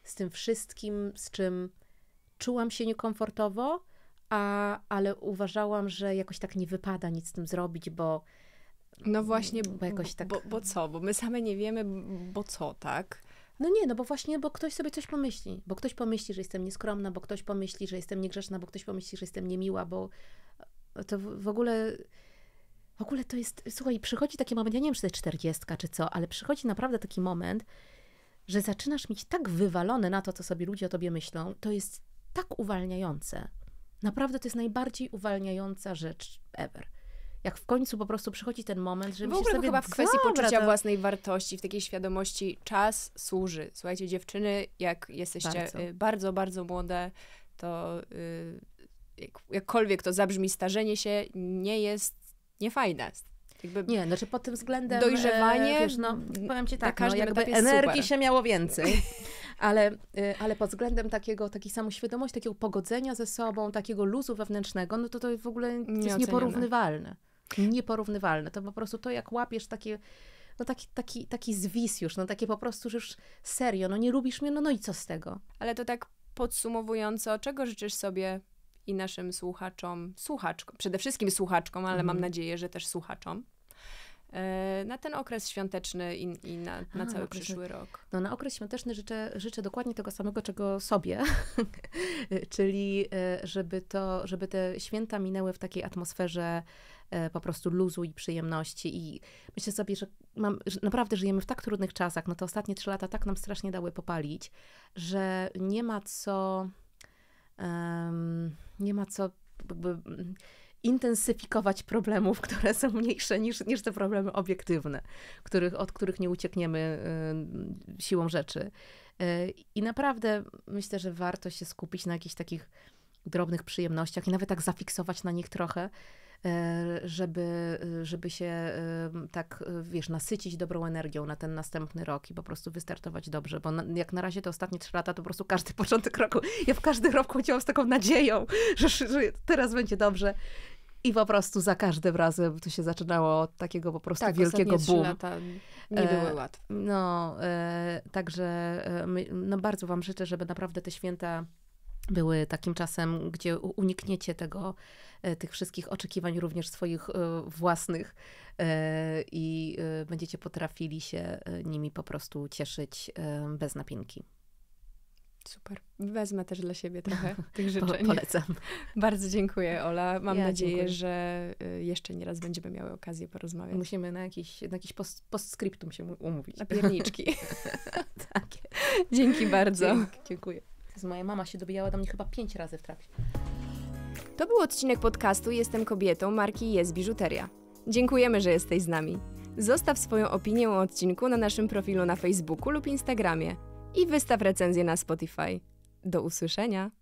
z tym wszystkim, z czym czułam się niekomfortowo, a, ale uważałam, że jakoś tak nie wypada nic z tym zrobić, bo. No właśnie, bo, jakoś tak... bo, bo co? Bo my same nie wiemy, bo co, tak? No nie, no bo właśnie, bo ktoś sobie coś pomyśli, bo ktoś pomyśli, że jestem nieskromna, bo ktoś pomyśli, że jestem niegrzeczna, bo ktoś pomyśli, że jestem niemiła, bo e, to w ogóle w ogóle to jest, słuchaj, przychodzi taki moment, ja nie wiem, czy to jest czterdziestka, czy co, ale przychodzi naprawdę taki moment, że zaczynasz mieć tak wywalone na to, co sobie ludzie o tobie myślą, to jest tak uwalniające. Naprawdę to jest najbardziej uwalniająca rzecz ever jak w końcu po prostu przychodzi ten moment, że W ogóle sobie, chyba w kwestii poczucia to... własnej wartości, w takiej świadomości czas służy. Słuchajcie, dziewczyny, jak jesteście bardzo, y, bardzo, bardzo młode, to y, jak, jakkolwiek to zabrzmi, starzenie się nie jest niefajne. Jakby nie, znaczy pod tym względem dojrzewanie, e, wiesz, no, powiem ci tak, no, jakby energii super. się miało więcej, [LAUGHS] ale, y, ale pod względem takiego, takiej samoświadomości, takiego pogodzenia ze sobą, takiego luzu wewnętrznego, no to to w ogóle jest nieporównywalne nieporównywalne. To po prostu to, jak łapiesz takie no taki, taki, taki zwis już, no takie po prostu, że już serio, no nie lubisz mnie, no, no i co z tego? Ale to tak podsumowująco, czego życzysz sobie i naszym słuchaczom, słuchaczkom, przede wszystkim słuchaczkom, ale mam mhm. nadzieję, że też słuchaczom? E, na ten okres świąteczny i, i na, na A, cały przyszły rok? No, na okres świąteczny życzę, życzę dokładnie tego samego, czego sobie, [LAUGHS] czyli e, żeby, to, żeby te święta minęły w takiej atmosferze e, po prostu luzu i przyjemności. I myślę sobie, że, mam, że naprawdę żyjemy w tak trudnych czasach. No te ostatnie trzy lata tak nam strasznie dały popalić, że nie ma co. Um, nie ma co. Jakby, intensyfikować problemów, [LAUGHS] które są mniejsze niż, niż te problemy obiektywne, których, od których nie uciekniemy y, siłą rzeczy. Y, I naprawdę myślę, że warto się skupić na jakichś takich drobnych przyjemnościach i nawet tak zafiksować na nich trochę, E, żeby, e, żeby się e, tak, wiesz, nasycić dobrą energią na ten następny rok i po prostu wystartować dobrze, bo na, jak na razie te ostatnie trzy lata to po prostu każdy [LAUGHS] początek roku, ja w każdy rok chodziłam z taką nadzieją, że, że teraz będzie dobrze i po prostu za każdym razem to się zaczynało od takiego po prostu tak, wielkiego boom. Lata nie były łatwe. E, no, e, także no bardzo Wam życzę, żeby naprawdę te święta były takim czasem, gdzie unikniecie tego E, tych wszystkich oczekiwań, również swoich e, własnych, e, i będziecie potrafili się nimi po prostu cieszyć bez napinki. Super. Wezmę też dla siebie trochę [LAUGHS] tych życzeń. Po, polecam. [LAUGHS] Bardzo dziękuję, Ola. Mam ja nadzieję, dziękuję. że jeszcze nieraz będziemy miały okazję porozmawiać. Musimy na jakiś, na jakiś postscriptum się umówić. Na pierniczki. [LAUGHS] tak. Dzięki bardzo. Dzięki, dziękuję. Moja mama się dobijała do mnie chyba pięć razy w trakcie. To był odcinek podcastu Jestem kobietą marki Jest Biżuteria. Dziękujemy, że jesteś z nami. Zostaw swoją opinię o odcinku na naszym profilu na Facebooku lub Instagramie i wystaw recenzję na Spotify. Do usłyszenia!